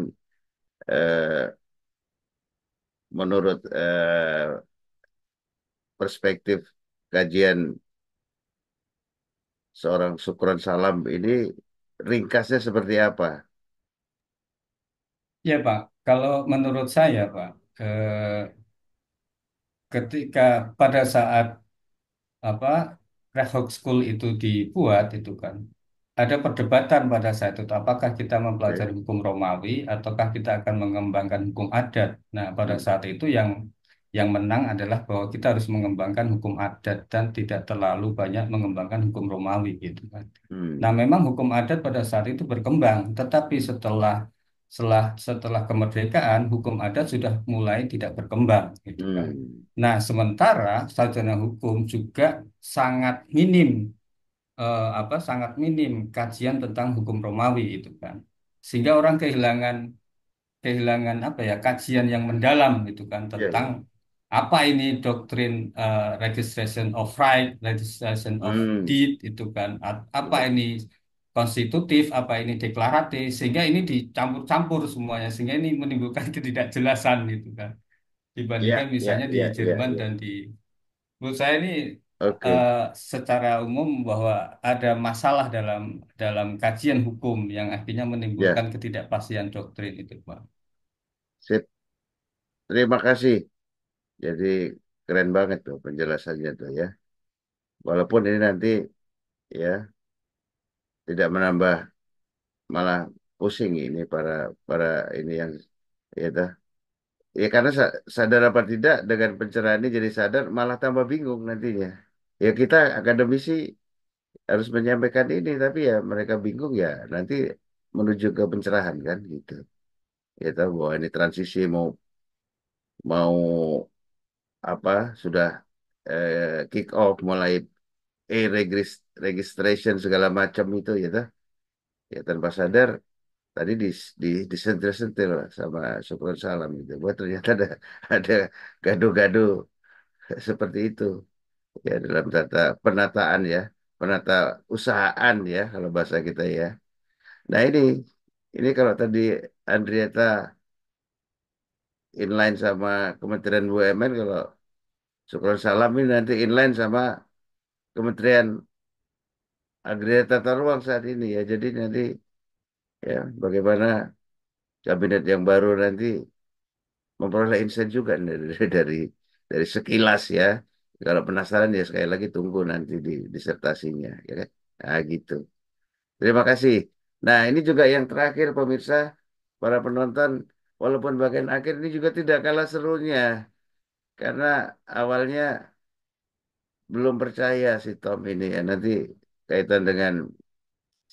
eh, menurut eh, perspektif kajian seorang Sukron Salam ini ringkasnya seperti apa? Ya Pak, kalau menurut saya Pak, eh, ketika pada saat apa Rehok School itu dibuat itu kan ada perdebatan pada saat itu apakah kita mempelajari hukum Romawi ataukah kita akan mengembangkan hukum adat. Nah, pada hmm. saat itu yang yang menang adalah bahwa kita harus mengembangkan hukum adat dan tidak terlalu banyak mengembangkan hukum Romawi gitu kan. Hmm. Nah, memang hukum adat pada saat itu berkembang, tetapi setelah setelah setelah kemerdekaan hukum adat sudah mulai tidak berkembang gitu kan. Hmm. Nah, sementara sarjana hukum juga sangat minim eh, apa sangat minim kajian tentang hukum Romawi itu kan. Sehingga orang kehilangan kehilangan apa ya kajian yang mendalam gitu kan ya. tentang yeah. apa ini doktrin uh, registration of right, registration of hmm. deed itu kan. Apa ya. ini konstitutif, apa ini deklaratif, sehingga ini dicampur-campur semuanya, sehingga ini menimbulkan ketidakjelasan gitu kan. Iya, Dibandingkan yeah, misalnya yeah, di yeah, iya, Jerman yeah, yeah. dan di menurut saya ini okay. uh, eh, secara umum bahwa ada masalah dalam dalam kajian hukum yang akhirnya menimbulkan yeah. ketidakpastian doktrin itu, Pak. Sip. Terima kasih. Jadi keren banget tuh penjelasannya tuh ya. Walaupun ini nanti ya tidak menambah malah pusing ini para para ini yang ya dah ya karena sadar apa tidak dengan pencerahan ini jadi sadar malah tambah bingung nantinya ya kita akademisi harus menyampaikan ini tapi ya mereka bingung ya nanti menuju ke pencerahan kan gitu ya tahu bahwa ini transisi mau mau apa sudah eh, kick off mulai E regis registration segala macam itu ya tuh ya tanpa sadar tadi di di disentil-sentil sama syukuran salam gitu buat ternyata ada ada gaduh gaduh seperti itu ya dalam tata penataan ya penata usahaan ya kalau bahasa kita ya nah ini ini kalau tadi Andrieta inline sama Kementerian BUMN kalau syukuran salam ini nanti inline sama Kementerian Agraria Tata Ruang saat ini ya. Jadi nanti ya bagaimana kabinet yang baru nanti memperoleh insight juga dari dari, dari sekilas ya. Kalau penasaran ya sekali lagi tunggu nanti di disertasinya ya kan? Nah, gitu. Terima kasih. Nah, ini juga yang terakhir pemirsa, para penonton, walaupun bagian akhir ini juga tidak kalah serunya. Karena awalnya belum percaya si Tom ini ya nanti kaitan dengan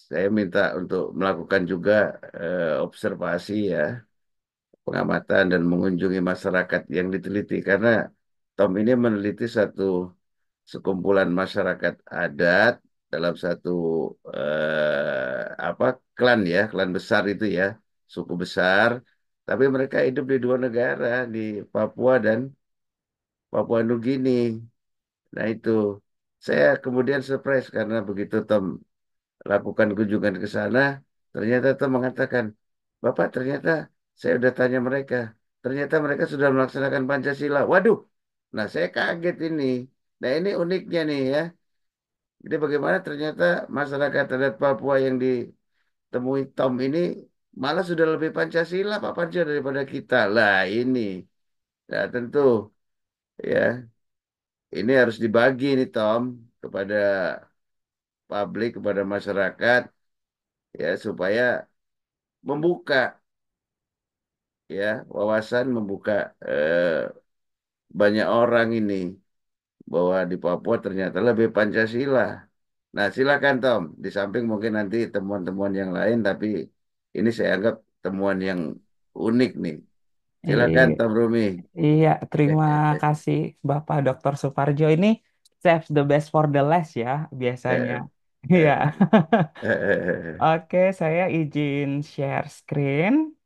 saya minta untuk melakukan juga eh, observasi ya pengamatan dan mengunjungi masyarakat yang diteliti karena Tom ini meneliti satu sekumpulan masyarakat adat dalam satu eh, apa klan ya klan besar itu ya suku besar tapi mereka hidup di dua negara di Papua dan Papua Nugini Nah itu saya kemudian surprise karena begitu Tom lakukan kunjungan ke sana, ternyata Tom mengatakan, Bapak ternyata saya sudah tanya mereka, ternyata mereka sudah melaksanakan Pancasila. Waduh, nah saya kaget ini. Nah ini uniknya nih ya. Jadi bagaimana ternyata masyarakat adat Papua yang ditemui Tom ini malah sudah lebih Pancasila Pak Panjo daripada kita. Lah ini. Nah tentu ya ini harus dibagi nih Tom kepada publik kepada masyarakat ya supaya membuka ya wawasan membuka eh, banyak orang ini bahwa di Papua ternyata lebih Pancasila. Nah, silakan Tom, di samping mungkin nanti temuan-temuan yang lain tapi ini saya anggap temuan yang unik nih. Silakan, iya. Tom Rumi. Iya, terima kasih Bapak Dr. Suparjo. Ini save the best for the last ya, biasanya. Eh, iya. Eh, eh. Oke, saya izin share screen.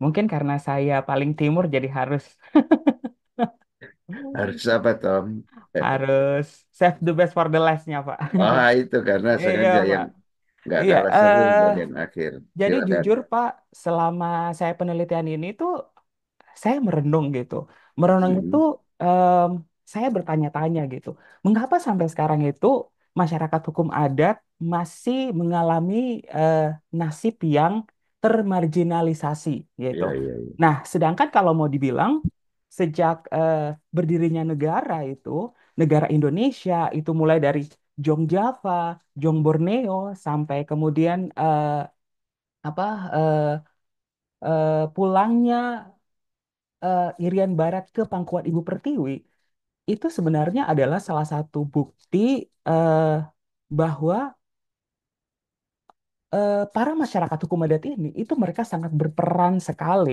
Mungkin karena saya paling timur jadi harus harus apa, Tom? harus save the best for the last-nya, Pak. Oh, itu karena iya, sengaja nggak Iya, ada rasa uh, eh, bagian akhir. jadi jujur Pak, selama saya penelitian ini tuh saya merenung gitu. Merenung hmm. itu um, saya bertanya-tanya gitu. Mengapa sampai sekarang itu masyarakat hukum adat masih mengalami uh, nasib yang termarginalisasi gitu. Ya, ya, ya. Nah, sedangkan kalau mau dibilang sejak uh, berdirinya negara itu, negara Indonesia itu mulai dari Jong Java, Jong Borneo, sampai kemudian uh, apa uh, uh, pulangnya uh, Irian Barat ke pangkuan Ibu Pertiwi itu sebenarnya adalah salah satu bukti uh, bahwa uh, para masyarakat hukum adat ini itu mereka sangat berperan sekali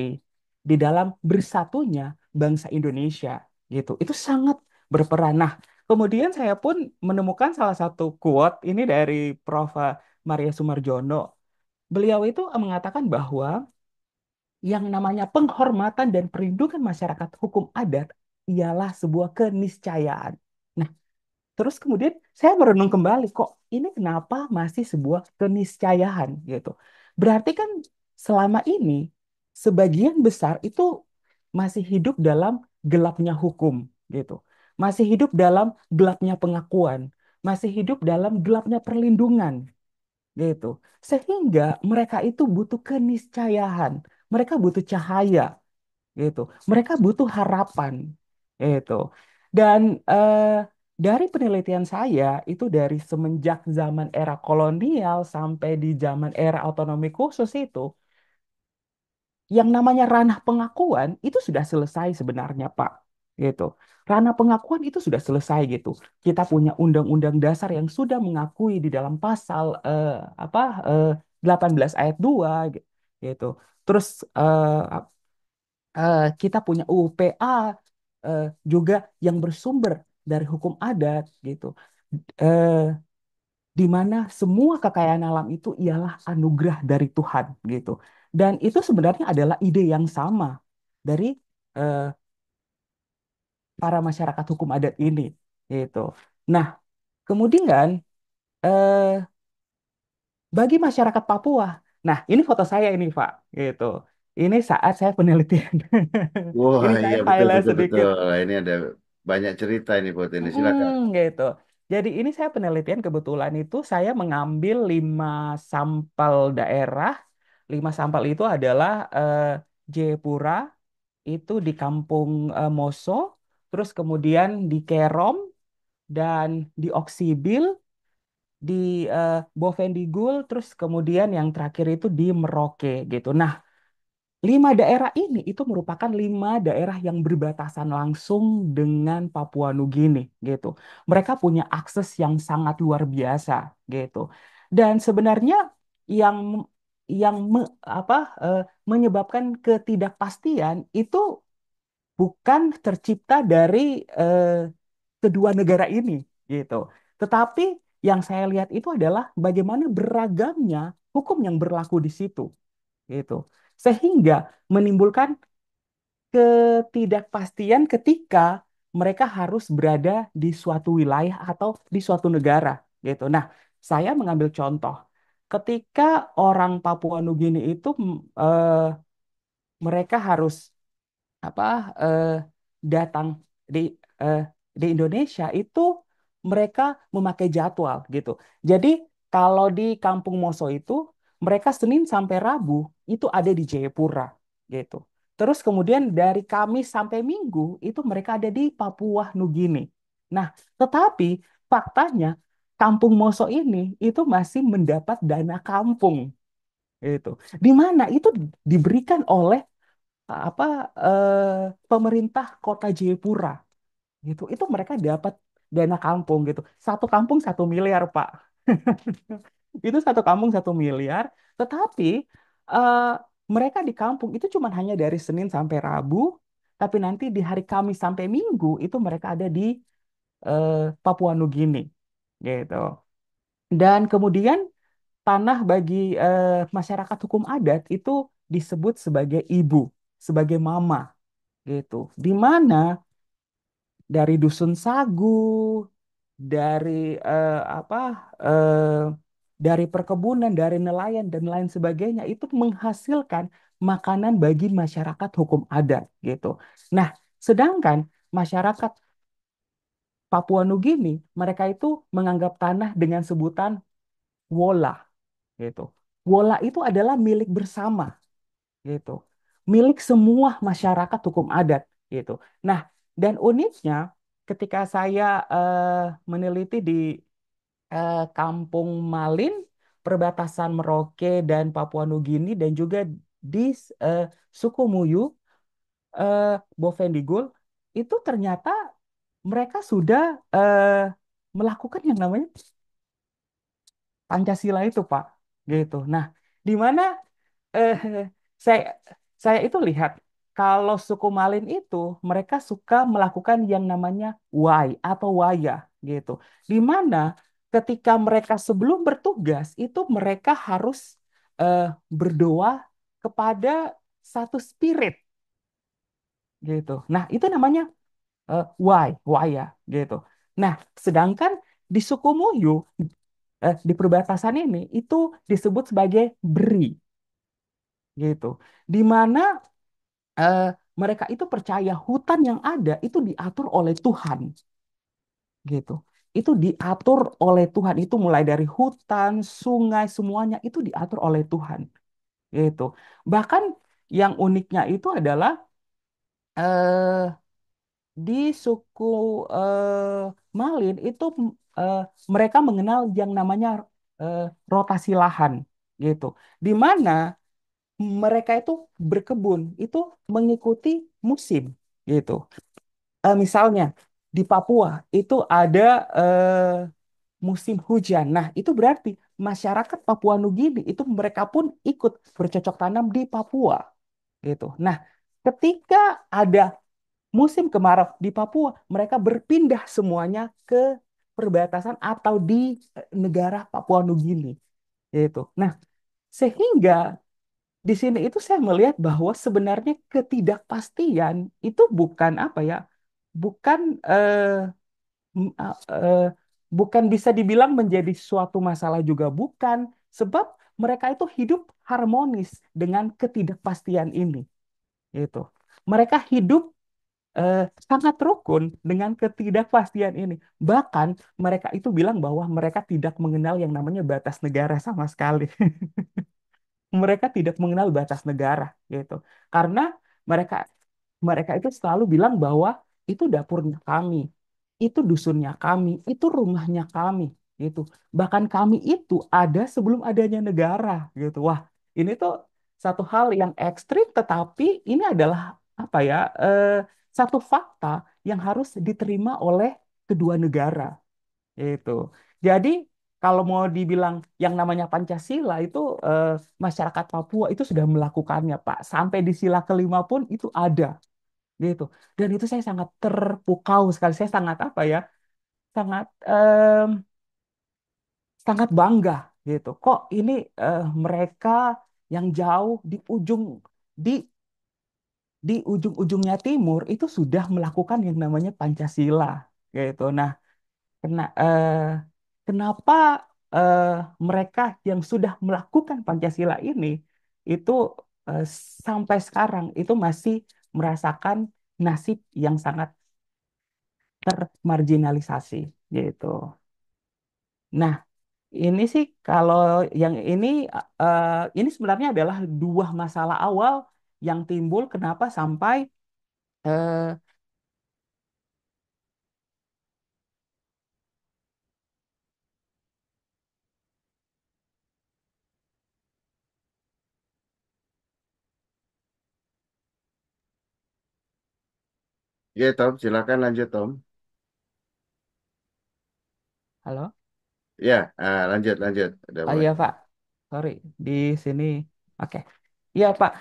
di dalam bersatunya bangsa Indonesia gitu. Itu sangat berperan. Nah, Kemudian saya pun menemukan salah satu quote ini dari Prof. Maria Sumarjono. Beliau itu mengatakan bahwa yang namanya penghormatan dan perlindungan masyarakat hukum adat ialah sebuah keniscayaan. Nah, terus kemudian saya merenung kembali kok ini kenapa masih sebuah keniscayaan gitu. Berarti kan selama ini sebagian besar itu masih hidup dalam gelapnya hukum gitu masih hidup dalam gelapnya pengakuan, masih hidup dalam gelapnya perlindungan. Gitu. Sehingga mereka itu butuh keniscayaan, mereka butuh cahaya. Gitu. Mereka butuh harapan. Gitu. Dan eh, dari penelitian saya itu dari semenjak zaman era kolonial sampai di zaman era otonomi khusus itu yang namanya ranah pengakuan itu sudah selesai sebenarnya, Pak gitu. Ranah pengakuan itu sudah selesai gitu. Kita punya undang-undang dasar yang sudah mengakui di dalam pasal uh, apa uh, eh, 18 ayat 2 gitu. Terus uh, uh, kita punya UPA uh, juga yang bersumber dari hukum adat gitu. Eh, di mana semua kekayaan alam itu ialah anugerah dari Tuhan gitu. Dan itu sebenarnya adalah ide yang sama dari uh, para masyarakat hukum adat ini gitu. Nah, kemudian eh, bagi masyarakat Papua, nah ini foto saya ini Pak, gitu. Ini saat saya penelitian. Wah, ini iya, saya iya betul betul sedikit. betul. Ini ada banyak cerita ini buat ini. Silakan. Hmm, gitu. Jadi ini saya penelitian kebetulan itu saya mengambil lima sampel daerah. Lima sampel itu adalah eh, Jayapura, itu di Kampung eh, Moso, terus kemudian di Kerom dan di Oksibil, di uh, Bovendigul, terus kemudian yang terakhir itu di Merauke gitu. Nah, lima daerah ini itu merupakan lima daerah yang berbatasan langsung dengan Papua Nugini gitu. Mereka punya akses yang sangat luar biasa gitu. Dan sebenarnya yang yang me, apa uh, menyebabkan ketidakpastian itu bukan tercipta dari eh, kedua negara ini gitu. Tetapi yang saya lihat itu adalah bagaimana beragamnya hukum yang berlaku di situ gitu. Sehingga menimbulkan ketidakpastian ketika mereka harus berada di suatu wilayah atau di suatu negara gitu. Nah, saya mengambil contoh ketika orang Papua Nugini itu eh, mereka harus apa uh, datang di uh, di Indonesia itu mereka memakai jadwal gitu. Jadi kalau di Kampung Moso itu mereka Senin sampai Rabu itu ada di Jayapura gitu. Terus kemudian dari Kamis sampai Minggu itu mereka ada di Papua Nugini. Nah, tetapi faktanya Kampung Moso ini itu masih mendapat dana kampung gitu. Di mana itu diberikan oleh apa eh, pemerintah kota Jayapura gitu itu mereka dapat dana kampung gitu satu kampung satu miliar pak itu satu kampung satu miliar tetapi eh, mereka di kampung itu cuma hanya dari Senin sampai Rabu tapi nanti di hari Kamis sampai Minggu itu mereka ada di eh, Papua Nugini gitu dan kemudian tanah bagi eh, masyarakat hukum adat itu disebut sebagai ibu sebagai mama gitu. mana dari dusun sagu, dari uh, apa, uh, dari perkebunan, dari nelayan dan lain sebagainya itu menghasilkan makanan bagi masyarakat hukum adat gitu. Nah, sedangkan masyarakat Papua Nugini mereka itu menganggap tanah dengan sebutan wola gitu. Wola itu adalah milik bersama gitu milik semua masyarakat hukum adat gitu. Nah, dan uniknya ketika saya uh, meneliti di uh, Kampung Malin, perbatasan Merauke dan Papua Nugini dan juga di uh, suku Muyu uh, Bovendigul itu ternyata mereka sudah uh, melakukan yang namanya Pancasila itu, Pak. Gitu. Nah, di mana uh, saya saya itu lihat kalau suku Malin itu mereka suka melakukan yang namanya wai atau waya gitu. Di mana ketika mereka sebelum bertugas itu mereka harus uh, berdoa kepada satu spirit gitu. Nah, itu namanya uh, wai, waya gitu. Nah, sedangkan di suku Muyu uh, di perbatasan ini itu disebut sebagai beri gitu. Di mana uh, mereka itu percaya hutan yang ada itu diatur oleh Tuhan, gitu. Itu diatur oleh Tuhan. Itu mulai dari hutan, sungai, semuanya itu diatur oleh Tuhan, gitu. Bahkan yang uniknya itu adalah eh, di suku uh, Malin itu uh, mereka mengenal yang namanya uh, rotasi lahan gitu. Di mana mereka itu berkebun itu mengikuti musim gitu. Uh, misalnya di Papua itu ada uh, musim hujan. Nah, itu berarti masyarakat Papua Nugini itu mereka pun ikut bercocok tanam di Papua gitu. Nah, ketika ada musim kemarau di Papua, mereka berpindah semuanya ke perbatasan atau di eh, negara Papua Nugini gitu. Nah, sehingga di sini itu saya melihat bahwa sebenarnya ketidakpastian itu bukan apa ya, bukan eh, eh, bukan bisa dibilang menjadi suatu masalah juga bukan, sebab mereka itu hidup harmonis dengan ketidakpastian ini, gitu. Mereka hidup eh, sangat rukun dengan ketidakpastian ini. Bahkan mereka itu bilang bahwa mereka tidak mengenal yang namanya batas negara sama sekali. mereka tidak mengenal batas negara gitu. Karena mereka mereka itu selalu bilang bahwa itu dapurnya kami, itu dusunnya kami, itu rumahnya kami gitu. Bahkan kami itu ada sebelum adanya negara gitu. Wah, ini tuh satu hal yang ekstrim tetapi ini adalah apa ya? Eh, satu fakta yang harus diterima oleh kedua negara. Itu. Jadi kalau mau dibilang yang namanya Pancasila itu eh, masyarakat Papua itu sudah melakukannya Pak sampai di sila kelima pun itu ada gitu dan itu saya sangat terpukau sekali saya sangat apa ya sangat eh, sangat bangga gitu kok ini eh, mereka yang jauh di ujung di di ujung-ujungnya timur itu sudah melakukan yang namanya Pancasila gitu nah kena eh, kenapa uh, mereka yang sudah melakukan Pancasila ini itu uh, sampai sekarang itu masih merasakan nasib yang sangat termarginalisasi gitu. Nah, ini sih kalau yang ini uh, ini sebenarnya adalah dua masalah awal yang timbul kenapa sampai uh, Ya, Tom, silakan lanjut, Tom. Halo? Ya, uh, lanjut, lanjut. Udah Oh iya Pak, sorry di sini. Oke, Iya Pak.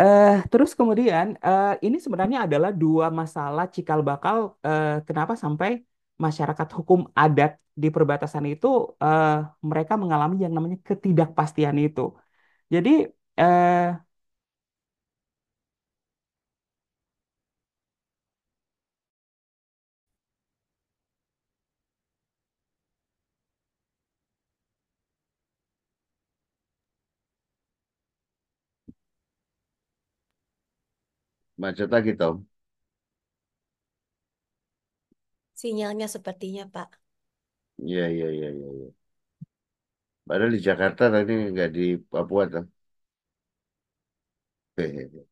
Uh, terus kemudian uh, ini sebenarnya adalah dua masalah cikal bakal uh, kenapa sampai masyarakat hukum adat di perbatasan itu uh, mereka mengalami yang namanya ketidakpastian itu. Jadi uh, macet lagi gitu. Sinyalnya sepertinya, Pak. Iya, iya, iya, iya. iya. Padahal di Jakarta tadi nggak di Papua tuh. Hehehe.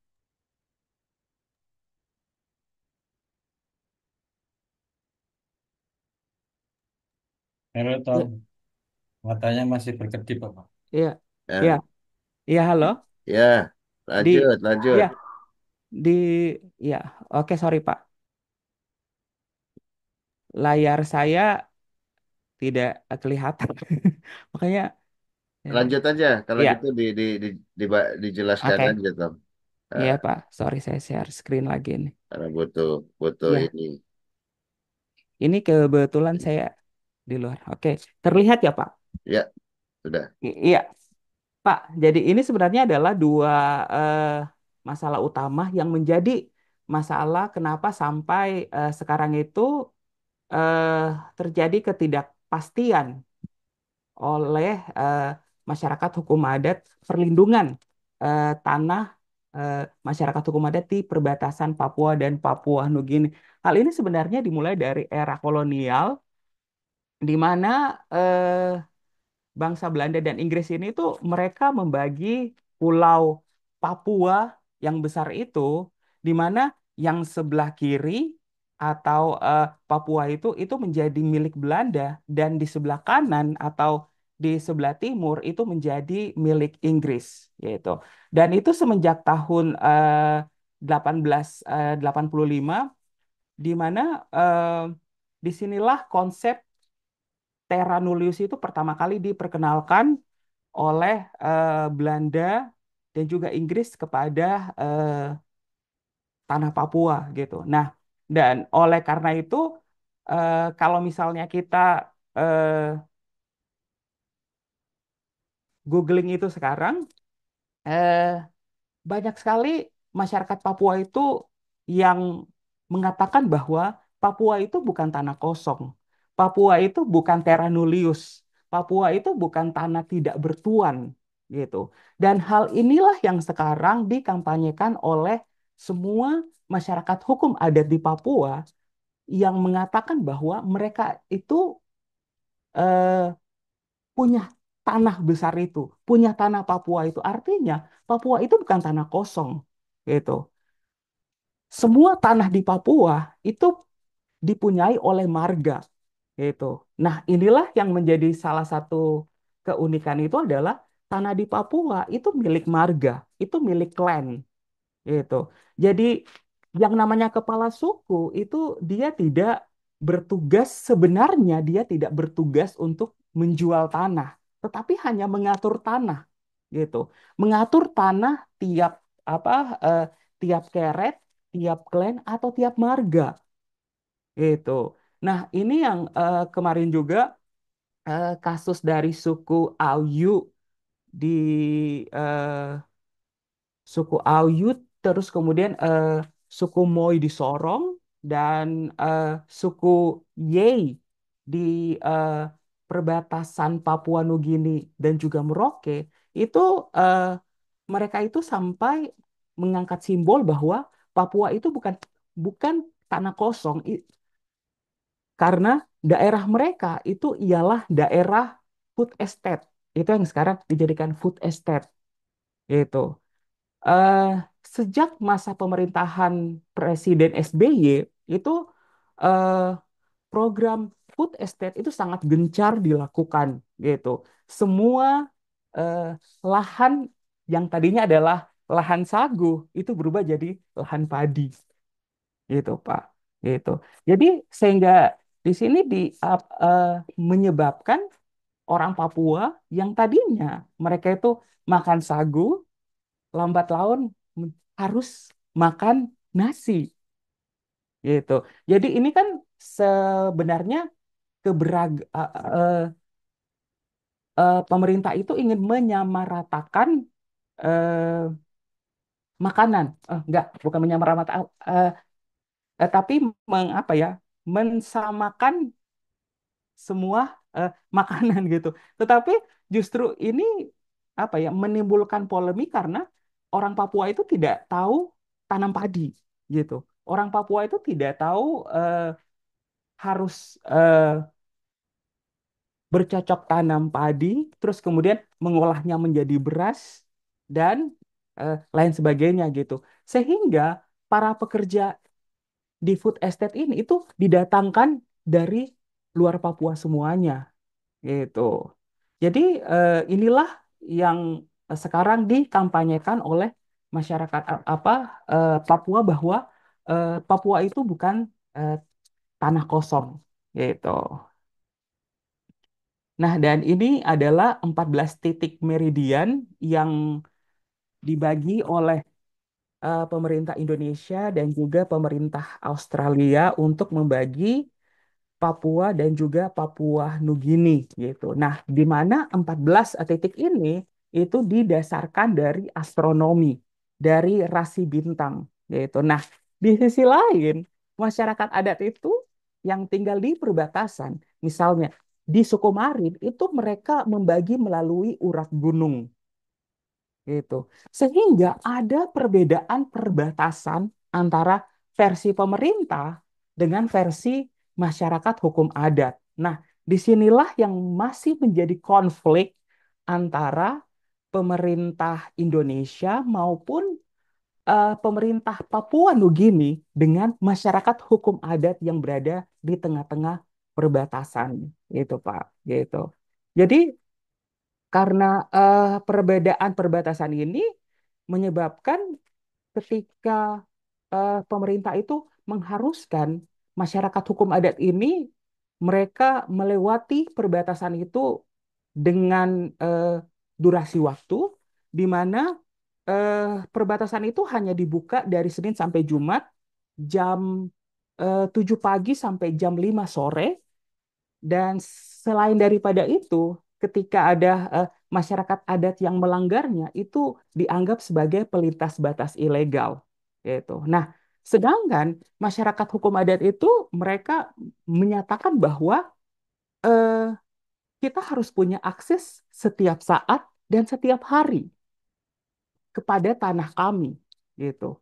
Halo Tom, matanya masih berkedip pak iya, ya. iya, iya, halo. ya, Di, lanjut, ya, lanjut di ya oke sorry Pak layar saya tidak kelihatan makanya ya. lanjut aja kalau ya gitu di di, di, di dijelaskan oke aja Tom iya eh. Pak sorry saya share screen lagi nih karena butuh butuh ya ini ini kebetulan saya di luar oke terlihat ya Pak ya sudah I- iya Pak jadi ini sebenarnya adalah dua uh, masalah utama yang menjadi masalah kenapa sampai uh, sekarang itu uh, terjadi ketidakpastian oleh uh, masyarakat hukum adat perlindungan uh, tanah uh, masyarakat hukum adat di perbatasan Papua dan Papua Nugini. Hal ini sebenarnya dimulai dari era kolonial di mana uh, bangsa Belanda dan Inggris ini tuh mereka membagi pulau Papua yang besar itu di mana yang sebelah kiri atau uh, Papua itu itu menjadi milik Belanda dan di sebelah kanan atau di sebelah timur itu menjadi milik Inggris yaitu dan itu semenjak tahun eh, eh, uh, 1885 di mana uh, disinilah konsep terra nullius itu pertama kali diperkenalkan oleh uh, Belanda dan juga Inggris kepada uh, tanah Papua gitu. Nah, dan oleh karena itu uh, kalau misalnya kita uh, googling itu sekarang uh, banyak sekali masyarakat Papua itu yang mengatakan bahwa Papua itu bukan tanah kosong. Papua itu bukan terra nullius. Papua itu bukan tanah tidak bertuan gitu. Dan hal inilah yang sekarang dikampanyekan oleh semua masyarakat hukum adat di Papua yang mengatakan bahwa mereka itu eh, punya tanah besar itu, punya tanah Papua itu. Artinya Papua itu bukan tanah kosong gitu. Semua tanah di Papua itu dipunyai oleh marga gitu. Nah, inilah yang menjadi salah satu keunikan itu adalah tanah di Papua itu milik marga, itu milik klan. Gitu. Jadi yang namanya kepala suku itu dia tidak bertugas sebenarnya dia tidak bertugas untuk menjual tanah, tetapi hanya mengatur tanah gitu. Mengatur tanah tiap apa eh, tiap keret, tiap klan atau tiap marga. Gitu. Nah, ini yang eh, kemarin juga eh, kasus dari suku Ayu di uh, suku Auyut, terus kemudian uh, suku Moi di Sorong, dan uh, suku Yei di uh, perbatasan Papua Nugini dan juga Merauke, itu uh, mereka itu sampai mengangkat simbol bahwa Papua itu bukan bukan tanah kosong, karena daerah mereka itu ialah daerah food estate itu yang sekarang dijadikan food estate gitu. Uh, sejak masa pemerintahan Presiden SBY itu uh, program food estate itu sangat gencar dilakukan gitu. Semua uh, lahan yang tadinya adalah lahan sagu itu berubah jadi lahan padi gitu Pak gitu. Jadi sehingga di sini di uh, uh, menyebabkan orang Papua yang tadinya mereka itu makan sagu, lambat laun harus makan nasi. Gitu. Jadi ini kan sebenarnya keberag uh, uh, uh, pemerintah itu ingin menyamaratakan uh, makanan. Uh, enggak, bukan menyamaratakan uh, uh, tapi mengapa ya? mensamakan semua uh, makanan gitu. Tetapi justru ini apa ya menimbulkan polemik karena orang Papua itu tidak tahu tanam padi gitu. Orang Papua itu tidak tahu uh, harus uh, bercocok tanam padi, terus kemudian mengolahnya menjadi beras dan uh, lain sebagainya gitu. Sehingga para pekerja di food estate ini itu didatangkan dari luar Papua semuanya gitu. Jadi uh, inilah yang sekarang dikampanyekan oleh masyarakat apa uh, Papua bahwa uh, Papua itu bukan uh, tanah kosong gitu. Nah, dan ini adalah 14 titik meridian yang dibagi oleh uh, pemerintah Indonesia dan juga pemerintah Australia untuk membagi Papua dan juga Papua Nugini gitu. Nah, di mana 14 titik ini itu didasarkan dari astronomi, dari rasi bintang gitu. Nah, di sisi lain, masyarakat adat itu yang tinggal di perbatasan, misalnya di Marin itu mereka membagi melalui urat gunung. Gitu. Sehingga ada perbedaan perbatasan antara versi pemerintah dengan versi masyarakat hukum adat. Nah, disinilah yang masih menjadi konflik antara pemerintah Indonesia maupun uh, pemerintah Papua Nugini dengan masyarakat hukum adat yang berada di tengah-tengah perbatasan gitu Pak gitu. Jadi karena uh, perbedaan perbatasan ini menyebabkan ketika uh, pemerintah itu mengharuskan masyarakat hukum adat ini mereka melewati perbatasan itu dengan eh, durasi waktu di mana eh, perbatasan itu hanya dibuka dari Senin sampai Jumat jam eh, 7 pagi sampai jam 5 sore dan selain daripada itu ketika ada eh, masyarakat adat yang melanggarnya itu dianggap sebagai pelintas batas ilegal gitu. Nah, Sedangkan masyarakat hukum adat itu mereka menyatakan bahwa eh, kita harus punya akses setiap saat dan setiap hari kepada tanah kami gitu.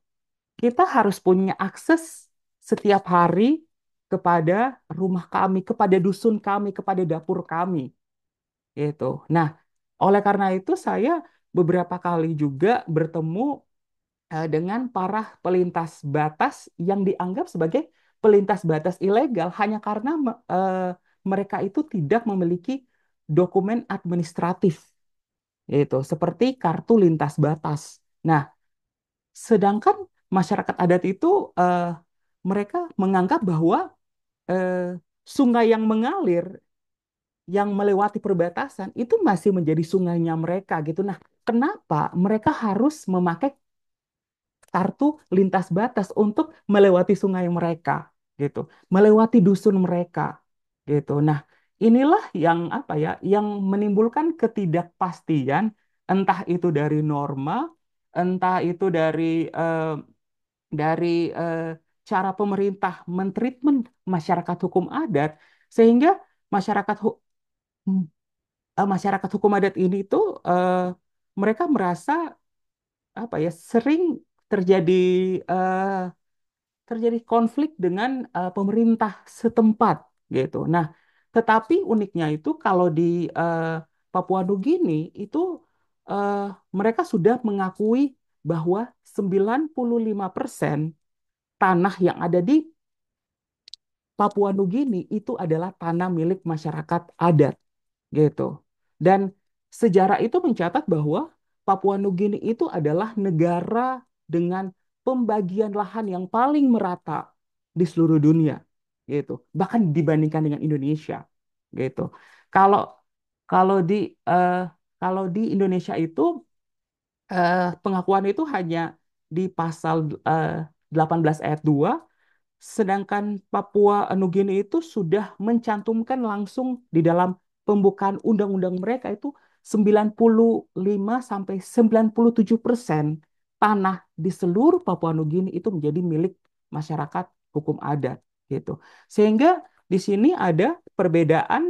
Kita harus punya akses setiap hari kepada rumah kami, kepada dusun kami, kepada dapur kami. Gitu. Nah, oleh karena itu saya beberapa kali juga bertemu Eh, dengan para pelintas batas yang dianggap sebagai pelintas batas ilegal hanya karena eh, mereka itu tidak memiliki dokumen administratif yaitu seperti kartu lintas batas. Nah, sedangkan masyarakat adat itu uh, mereka menganggap bahwa uh, sungai yang mengalir yang melewati perbatasan itu masih menjadi sungainya mereka gitu. Nah, kenapa mereka harus memakai kartu lintas batas untuk melewati sungai mereka gitu, melewati dusun mereka gitu. Nah, inilah yang apa ya, yang menimbulkan ketidakpastian entah itu dari norma, entah itu dari eh, dari eh, cara pemerintah mentreatment masyarakat hukum adat sehingga masyarakat hu hmm, eh, masyarakat hukum adat ini tuh eh, mereka merasa apa ya sering terjadi uh, terjadi konflik dengan uh, pemerintah setempat gitu. Nah, tetapi uniknya itu kalau di uh, Papua Nugini itu uh, mereka sudah mengakui bahwa 95% tanah yang ada di Papua Nugini itu adalah tanah milik masyarakat adat gitu. Dan sejarah itu mencatat bahwa Papua Nugini itu adalah negara dengan pembagian lahan yang paling merata di seluruh dunia gitu bahkan dibandingkan dengan Indonesia gitu kalau kalau di uh, kalau di Indonesia itu uh, pengakuan itu hanya di pasal uh, eh, 18 ayat 2 sedangkan Papua Nugini itu sudah mencantumkan langsung di dalam pembukaan undang-undang mereka itu 95 sampai 97 persen tanah di seluruh Papua Nugini itu menjadi milik masyarakat hukum adat gitu. Sehingga di sini ada perbedaan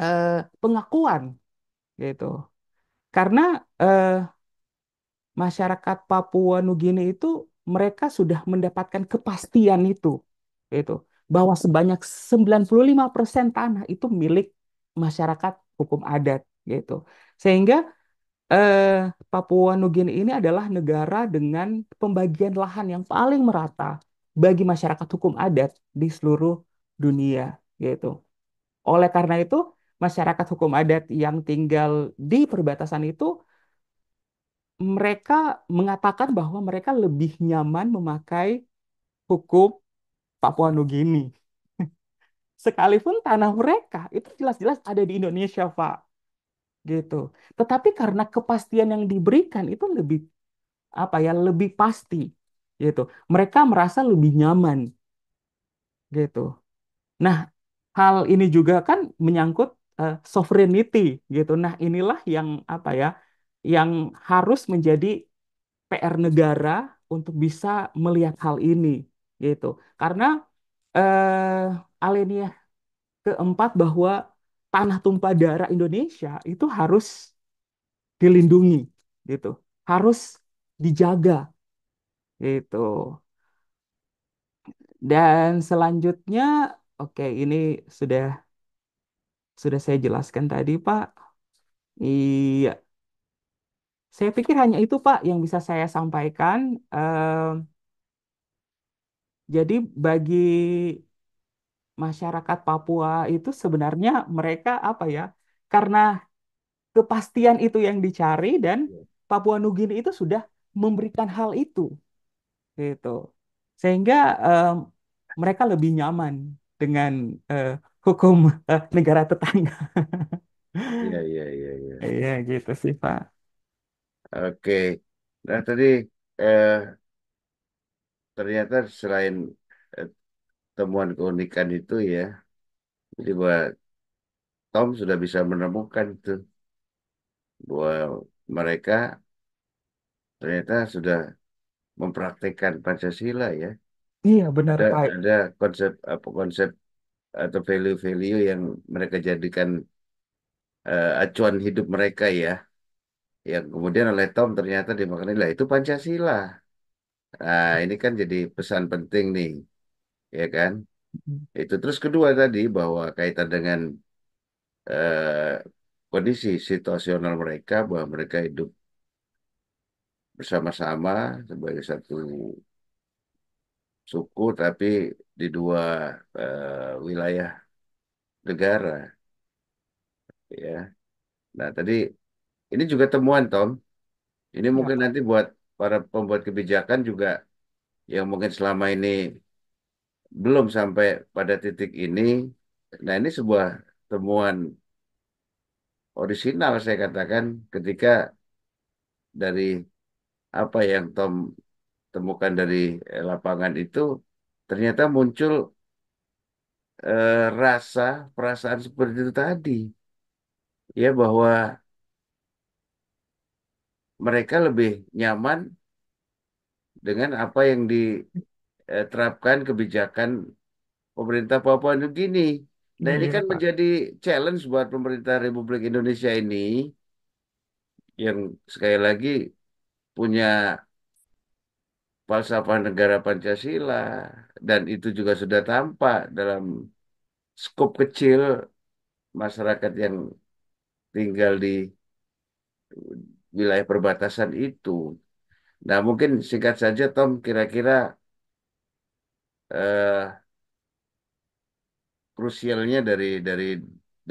eh, pengakuan gitu. Karena eh, masyarakat Papua Nugini itu mereka sudah mendapatkan kepastian itu gitu bahwa sebanyak 95% tanah itu milik masyarakat hukum adat gitu. Sehingga eh, Papua Nugini ini adalah negara dengan pembagian lahan yang paling merata bagi masyarakat hukum adat di seluruh dunia gitu. Oleh karena itu, masyarakat hukum adat yang tinggal di perbatasan itu mereka mengatakan bahwa mereka lebih nyaman memakai hukum Papua Nugini. Sekalipun tanah mereka itu jelas-jelas ada di Indonesia, Pak gitu. Tetapi karena kepastian yang diberikan itu lebih apa ya lebih pasti gitu. Mereka merasa lebih nyaman gitu. Nah hal ini juga kan menyangkut uh, sovereignty gitu. Nah inilah yang apa ya yang harus menjadi PR negara untuk bisa melihat hal ini gitu. Karena uh, alenia keempat bahwa tanah tumpah darah Indonesia itu harus dilindungi gitu harus dijaga gitu dan selanjutnya oke okay, ini sudah sudah saya jelaskan tadi Pak iya saya pikir hanya itu Pak yang bisa saya sampaikan uh, jadi bagi masyarakat Papua itu sebenarnya mereka apa ya? Karena kepastian itu yang dicari dan iya. Papua Nugini itu sudah memberikan hal itu. Gitu. Sehingga um, mereka lebih nyaman dengan uh, hukum uh, negara tetangga. Iya, iya, iya, iya. Iya, gitu sih, Pak. Oke. Nah, tadi eh ternyata selain eh, temuan keunikan itu ya. Jadi buat Tom sudah bisa menemukan itu bahwa mereka ternyata sudah mempraktekkan Pancasila ya. Iya benar Ada Pak. ada konsep apa konsep atau value-value yang mereka jadikan uh, acuan hidup mereka ya. Yang kemudian oleh Tom ternyata dimaknai lah itu Pancasila. Nah, ini kan jadi pesan penting nih ya kan? Mm-hmm. Itu terus kedua tadi bahwa kaitan dengan eh, kondisi situasional mereka bahwa mereka hidup bersama-sama sebagai satu suku tapi di dua eh, wilayah negara ya. Nah, tadi ini juga temuan Tom. Ini ya. mungkin nanti buat para pembuat kebijakan juga yang mungkin selama ini belum sampai pada titik ini. Nah ini sebuah temuan orisinal saya katakan ketika dari apa yang Tom temukan dari eh, lapangan itu ternyata muncul eh, rasa perasaan seperti itu tadi ya bahwa mereka lebih nyaman dengan apa yang di eh, terapkan kebijakan pemerintah Papua New Guinea. Nah ini iya, kan menjadi challenge buat pemerintah Republik Indonesia ini yang sekali lagi punya falsafah negara Pancasila dan itu juga sudah tampak dalam skop kecil masyarakat yang tinggal di wilayah perbatasan itu. Nah, mungkin singkat saja Tom kira-kira Eh, krusialnya dari dari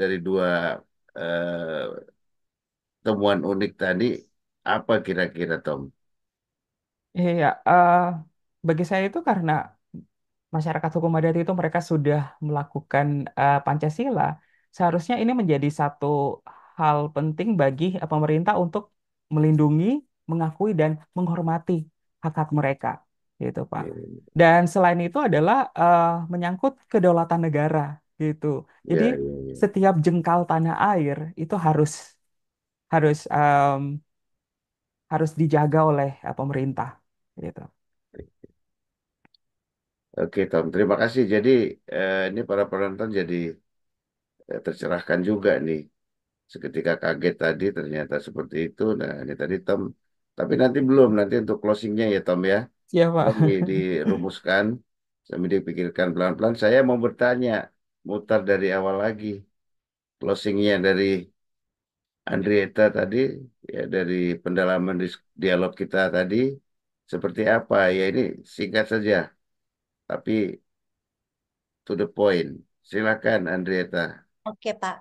dari dua uh, temuan unik tadi apa kira-kira Tom? Iya, uh, bagi saya itu karena masyarakat hukum adat itu mereka sudah melakukan uh, Pancasila, seharusnya ini menjadi satu hal penting bagi pemerintah untuk melindungi, mengakui, dan menghormati hak-hak mereka gitu Pak. Iya, iya, iya. Dan selain itu adalah uh, menyangkut kedaulatan negara gitu. Jadi yeah, yeah, yeah. setiap jengkal tanah air itu harus harus um, harus dijaga oleh uh, pemerintah gitu. Oke Tom, terima kasih. Jadi eh, ini para penonton jadi eh, tercerahkan juga nih. Seketika kaget tadi ternyata seperti itu. Nah ini tadi Tom, tapi nanti belum nanti untuk closingnya ya Tom ya ya Pak. Di, dirumuskan, sambil dipikirkan pelan-pelan. Saya mau bertanya, mutar dari awal lagi. Closingnya dari Andrieta tadi, ya dari pendalaman dialog kita tadi, seperti apa? Ya ini singkat saja, tapi to the point. Silakan Andrieta. Oke Pak.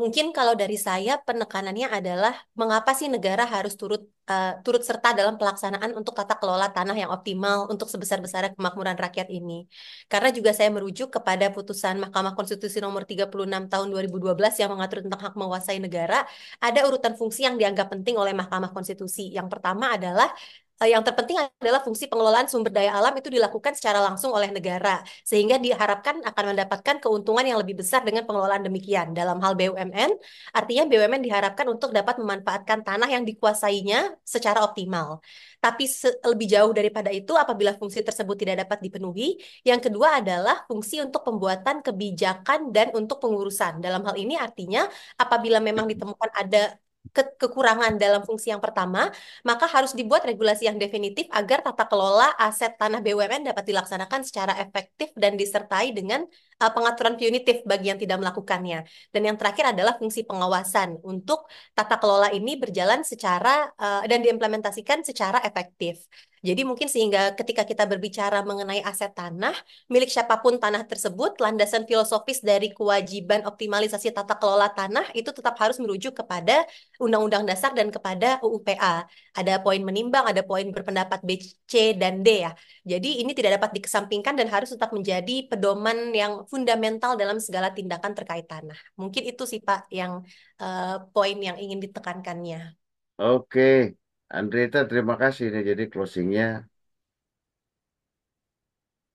Mungkin kalau dari saya penekanannya adalah mengapa sih negara harus turut uh, turut serta dalam pelaksanaan untuk tata kelola tanah yang optimal untuk sebesar-besarnya kemakmuran rakyat ini. Karena juga saya merujuk kepada putusan Mahkamah Konstitusi nomor 36 tahun 2012 yang mengatur tentang hak menguasai negara, ada urutan fungsi yang dianggap penting oleh Mahkamah Konstitusi. Yang pertama adalah Eh, yang terpenting adalah fungsi pengelolaan sumber daya alam itu dilakukan secara langsung oleh negara sehingga diharapkan akan mendapatkan keuntungan yang lebih besar dengan pengelolaan demikian dalam hal BUMN artinya BUMN diharapkan untuk dapat memanfaatkan tanah yang dikuasainya secara optimal tapi lebih jauh daripada itu apabila fungsi tersebut tidak dapat dipenuhi yang kedua adalah fungsi untuk pembuatan kebijakan dan untuk pengurusan dalam hal ini artinya apabila memang ditemukan ada ke kekurangan dalam fungsi yang pertama, maka harus dibuat regulasi yang definitif agar tata kelola aset tanah BUMN dapat dilaksanakan secara efektif dan disertai dengan uh, pengaturan punitif bagi yang tidak melakukannya. Dan yang terakhir adalah fungsi pengawasan untuk tata kelola ini berjalan secara uh, dan diimplementasikan secara efektif. Jadi mungkin sehingga ketika kita berbicara mengenai aset tanah, milik siapapun tanah tersebut, landasan filosofis dari kewajiban optimalisasi tata kelola tanah itu tetap harus merujuk kepada Undang-Undang Dasar dan kepada UUPA. Ada poin menimbang, ada poin berpendapat B, C, dan D ya. Jadi ini tidak dapat dikesampingkan dan harus tetap menjadi pedoman yang fundamental dalam segala tindakan terkait tanah. Mungkin itu sih Pak yang uh, poin yang ingin ditekankannya. Oke, Andrita, terima kasih. Ini jadi closingnya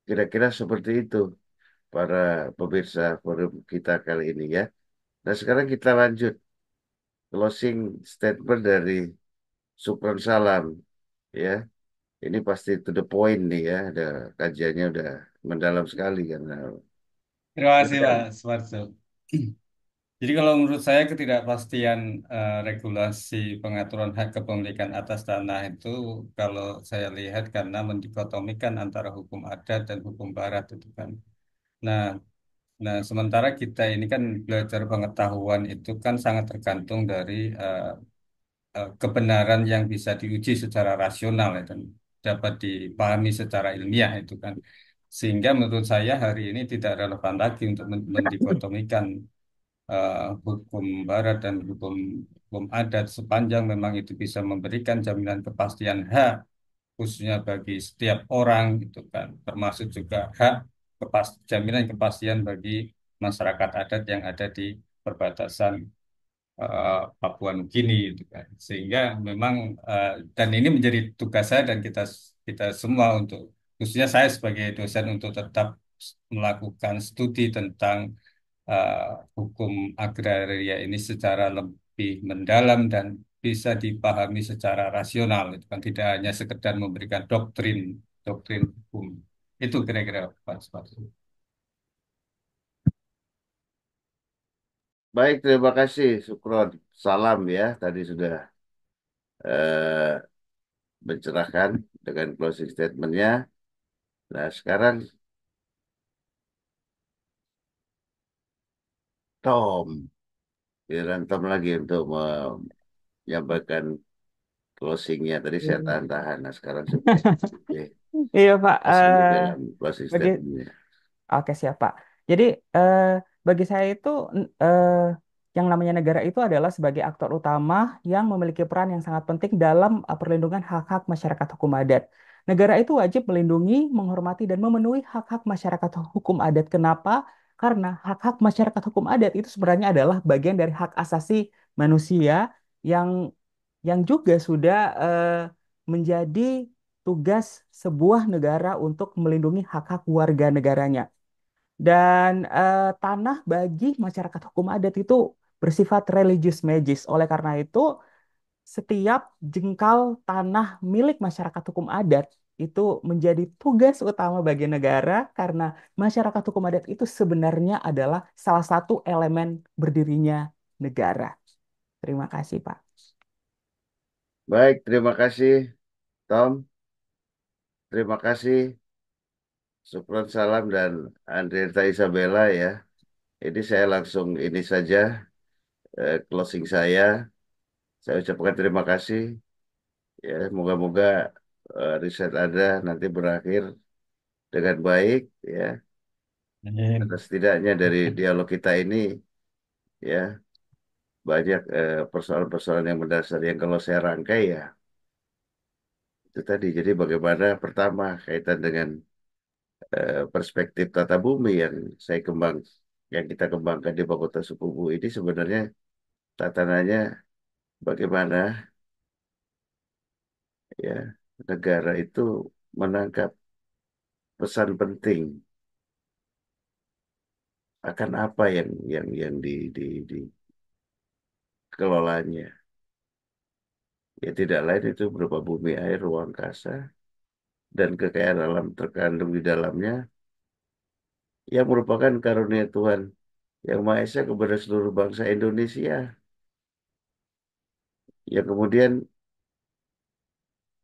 kira-kira seperti itu para pemirsa forum kita kali ini ya. Nah sekarang kita lanjut closing statement dari Supran Salam ya. Ini pasti to the point nih ya. Ada kajiannya udah mendalam sekali karena. Terima kasih Pak kan Sumarso. Jadi kalau menurut saya ketidakpastian uh, regulasi pengaturan hak kepemilikan atas tanah itu kalau saya lihat karena mendikotomikan antara hukum adat dan hukum barat itu kan. Nah, nah sementara kita ini kan belajar pengetahuan itu kan sangat tergantung dari uh, uh, kebenaran yang bisa diuji secara rasional ya, dan dapat dipahami secara ilmiah itu kan. Sehingga menurut saya hari ini tidak relevan lagi untuk mendikotomikan uh, hukum barat dan hukum hukum adat sepanjang memang itu bisa memberikan jaminan kepastian hak khususnya bagi setiap orang itu kan termasuk juga hak kepas jaminan kepastian bagi masyarakat adat yang ada di perbatasan uh, Papua Nugini itu kan sehingga memang uh, dan ini menjadi tugas saya dan kita kita semua untuk khususnya saya sebagai dosen untuk tetap melakukan studi tentang uh, hukum agraria ini secara lebih mendalam dan bisa dipahami secara rasional itu kan tidak hanya sekedar memberikan doktrin doktrin hukum itu kira-kira Pak Sepatu. Baik, terima kasih Sukron. Salam ya, tadi sudah eh, mencerahkan dengan closing statementnya. Nah, sekarang Tom Tom lagi untuk menyampaikan closingnya tadi saya hmm. tahan-tahan nah sekarang sudah Oke. Iya Pak. Masih eh, bagi Oke siap Pak. Jadi uh, bagi saya itu uh, yang namanya negara itu adalah sebagai aktor utama yang memiliki peran yang sangat penting dalam perlindungan hak-hak masyarakat hukum adat. Negara itu wajib melindungi, menghormati, dan memenuhi hak-hak masyarakat hukum adat. Kenapa? Karena hak-hak masyarakat hukum adat itu sebenarnya adalah bagian dari hak asasi manusia yang yang juga sudah eh, menjadi tugas sebuah negara untuk melindungi hak-hak warga negaranya. Dan eh, tanah bagi masyarakat hukum adat itu bersifat religius magis. Oleh karena itu, setiap jengkal tanah milik masyarakat hukum adat itu menjadi tugas utama bagi negara karena masyarakat hukum adat itu sebenarnya adalah salah satu elemen berdirinya negara. Terima kasih, Pak. Baik, terima kasih, Tom. Terima kasih, Supran Salam dan Andrita Isabella ya. Ini saya langsung ini saja eh, closing saya. Saya ucapkan terima kasih. Ya, moga-moga Eh, riset Anda nanti berakhir dengan baik ya. Amin. setidaknya dari dialog kita ini ya banyak eh, persoalan-persoalan eh, yang mendasar yang kalau saya rangkai ya itu tadi. Jadi bagaimana pertama kaitan dengan eh, perspektif tata bumi yang saya kembang yang kita kembangkan di Fakultas Sukubu ini sebenarnya tatanannya bagaimana ya negara itu menangkap pesan penting akan apa yang yang yang di di, di kelolanya ya tidak lain itu berupa bumi air ruang kasa dan kekayaan alam terkandung di dalamnya yang merupakan karunia Tuhan yang Maha Esa kepada seluruh bangsa Indonesia yang kemudian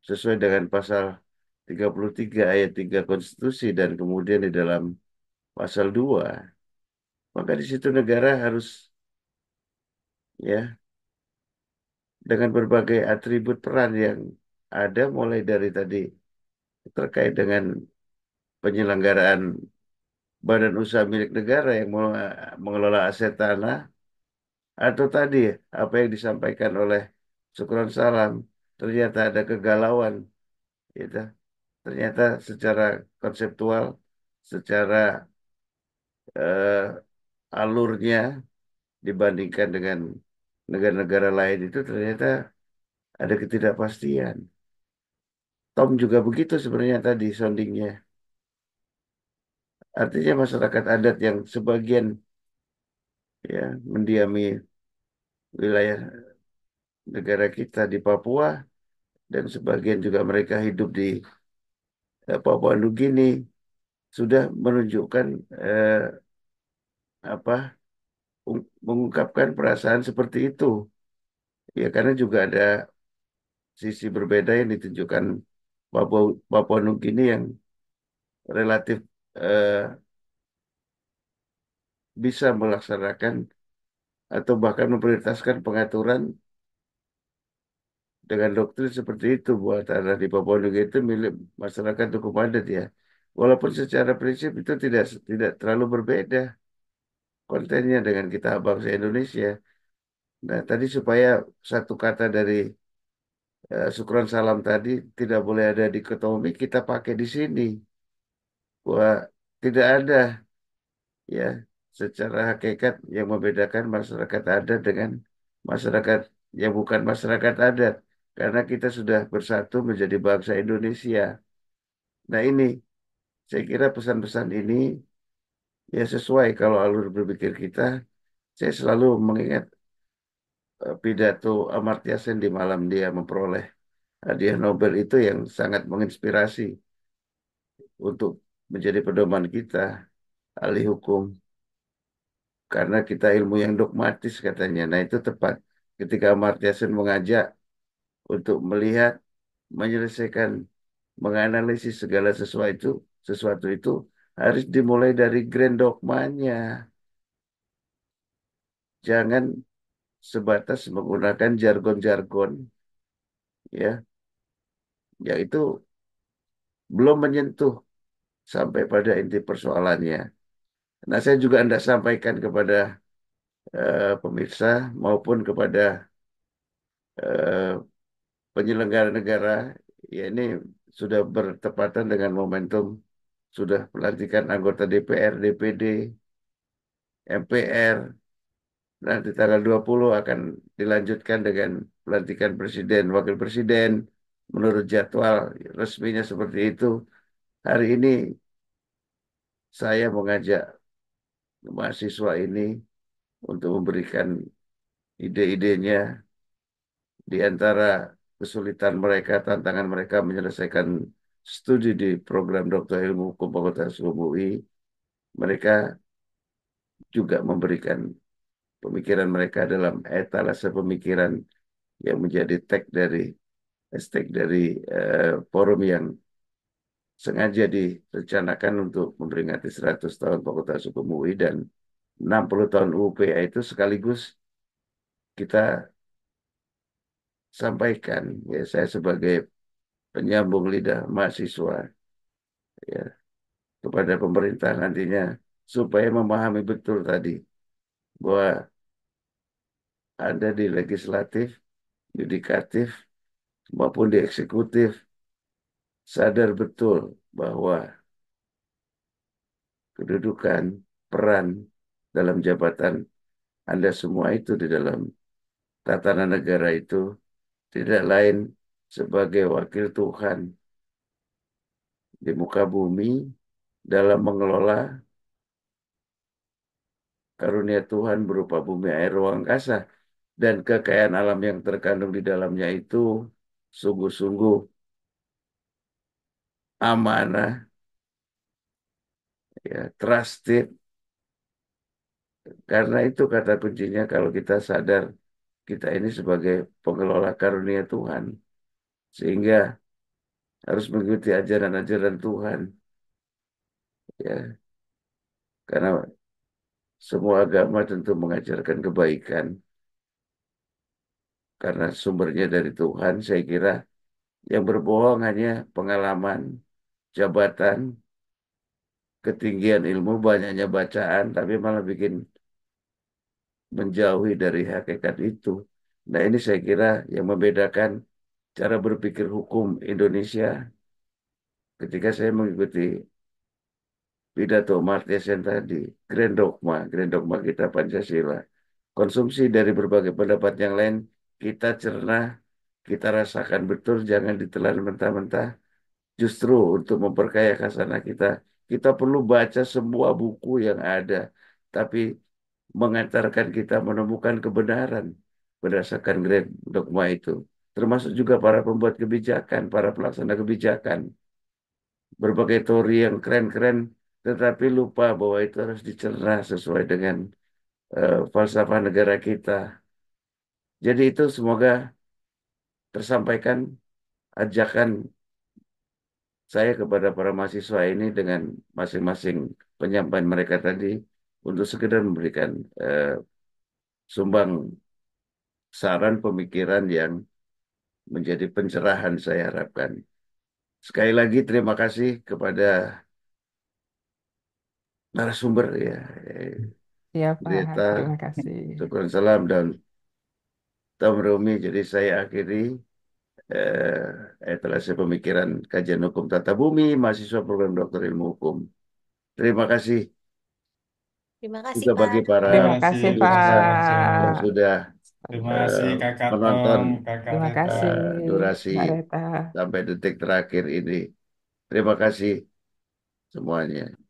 sesuai dengan pasal 33 ayat 3 konstitusi dan kemudian di dalam pasal 2 maka di situ negara harus ya dengan berbagai atribut peran yang ada mulai dari tadi terkait dengan penyelenggaraan badan usaha milik negara yang mengelola aset tanah atau tadi apa yang disampaikan oleh Sukron Salam ternyata ada kegalauan gitu ternyata secara konseptual secara uh, alurnya dibandingkan dengan negara-negara lain itu ternyata ada ketidakpastian Tom juga begitu sebenarnya tadi soundingnya artinya masyarakat adat yang sebagian ya mendiami wilayah negara kita di Papua dan sebagian juga mereka hidup di eh, Papua Nugini sudah menunjukkan eh, apa mengungkapkan perasaan seperti itu ya karena juga ada sisi berbeda yang ditunjukkan Papua Papua Nugini yang relatif eh, bisa melaksanakan atau bahkan memprioritaskan pengaturan dengan doktrin seperti itu buat tanah di Papua New itu milik masyarakat suku padat ya. Walaupun secara prinsip itu tidak tidak terlalu berbeda kontennya dengan kita bangsa Indonesia. Nah, tadi supaya satu kata dari uh, salam tadi tidak boleh ada di ketomi kita pakai di sini. Wah, tidak ada ya secara hakikat yang membedakan masyarakat adat dengan masyarakat yang bukan masyarakat adat karena kita sudah bersatu menjadi bangsa Indonesia. Nah ini, saya kira pesan-pesan ini ya sesuai kalau alur berpikir kita. Saya selalu mengingat eh, pidato Amartya Sen di malam dia memperoleh hadiah Nobel itu yang sangat menginspirasi untuk menjadi pedoman kita ahli hukum karena kita ilmu yang dogmatis katanya. Nah itu tepat ketika Amartya Sen mengajak untuk melihat, menyelesaikan, menganalisis segala sesuatu, itu, sesuatu itu harus dimulai dari grand dogmanya. Jangan sebatas menggunakan jargon-jargon ya yaitu belum menyentuh sampai pada inti persoalannya. Nah, saya juga hendak sampaikan kepada uh, pemirsa maupun kepada uh, penyelenggara negara ya ini sudah bertepatan dengan momentum sudah pelantikan anggota DPR, DPD, MPR. Nah, di tanggal 20 akan dilanjutkan dengan pelantikan presiden, wakil presiden menurut jadwal resminya seperti itu. Hari ini saya mengajak mahasiswa ini untuk memberikan ide-idenya di antara kesulitan mereka, tantangan mereka menyelesaikan studi di program Dokter Ilmu Hukum Fakultas Mui, mereka juga memberikan pemikiran mereka dalam etalase pemikiran yang menjadi tag dari hashtag dari uh, forum yang sengaja direncanakan untuk memperingati 100 tahun Fakultas Hukum UI dan 60 tahun UPA itu sekaligus kita sampaikan ya saya sebagai penyambung lidah mahasiswa ya kepada pemerintah nantinya supaya memahami betul tadi bahwa ada di legislatif, yudikatif maupun di eksekutif sadar betul bahwa kedudukan peran dalam jabatan Anda semua itu di dalam tatanan negara itu tidak lain sebagai wakil Tuhan di muka bumi dalam mengelola karunia Tuhan berupa bumi, air, ruang, angkasa dan kekayaan alam yang terkandung di dalamnya itu sungguh-sungguh amanah ya trusted karena itu kata kuncinya kalau kita sadar kita ini sebagai pengelola karunia Tuhan. Sehingga harus mengikuti ajaran-ajaran Tuhan. Ya. Karena semua agama tentu mengajarkan kebaikan. Karena sumbernya dari Tuhan, saya kira yang berbohong hanya pengalaman, jabatan, ketinggian ilmu, banyaknya bacaan, tapi malah bikin menjauhi dari hakikat itu. Nah ini saya kira yang membedakan cara berpikir hukum Indonesia ketika saya mengikuti pidato Martesen tadi, grand dogma, grand dogma kita Pancasila. Konsumsi dari berbagai pendapat yang lain kita cerna, kita rasakan betul, jangan ditelan mentah-mentah. Justru untuk memperkaya kasana kita, kita perlu baca semua buku yang ada, tapi mengantarkan kita menemukan kebenaran berdasarkan dogma itu. Termasuk juga para pembuat kebijakan, para pelaksana kebijakan. Berbagai teori yang keren-keren, tetapi lupa bahwa itu harus dicerna sesuai dengan uh, falsafah negara kita. Jadi itu semoga tersampaikan ajakan saya kepada para mahasiswa ini dengan masing-masing penyampaian mereka tadi untuk sekedar memberikan eh, sumbang saran pemikiran yang menjadi pencerahan saya harapkan. Sekali lagi terima kasih kepada narasumber ya. Eh, iya Pak, Deta, terima kasih. Syukur salam dan Tom Rumi. Jadi saya akhiri eh, etalase pemikiran kajian hukum tata bumi, mahasiswa program dokter ilmu hukum. Terima kasih. Terima kasih, bagi Pak. para Terima kasih, Pak. yang sudah Terima eh, kasih Kakak menonton Tom, Kakak Terima Reta. kasih, eh, durasi Kak Reta. sampai detik terakhir ini. Terima kasih semuanya.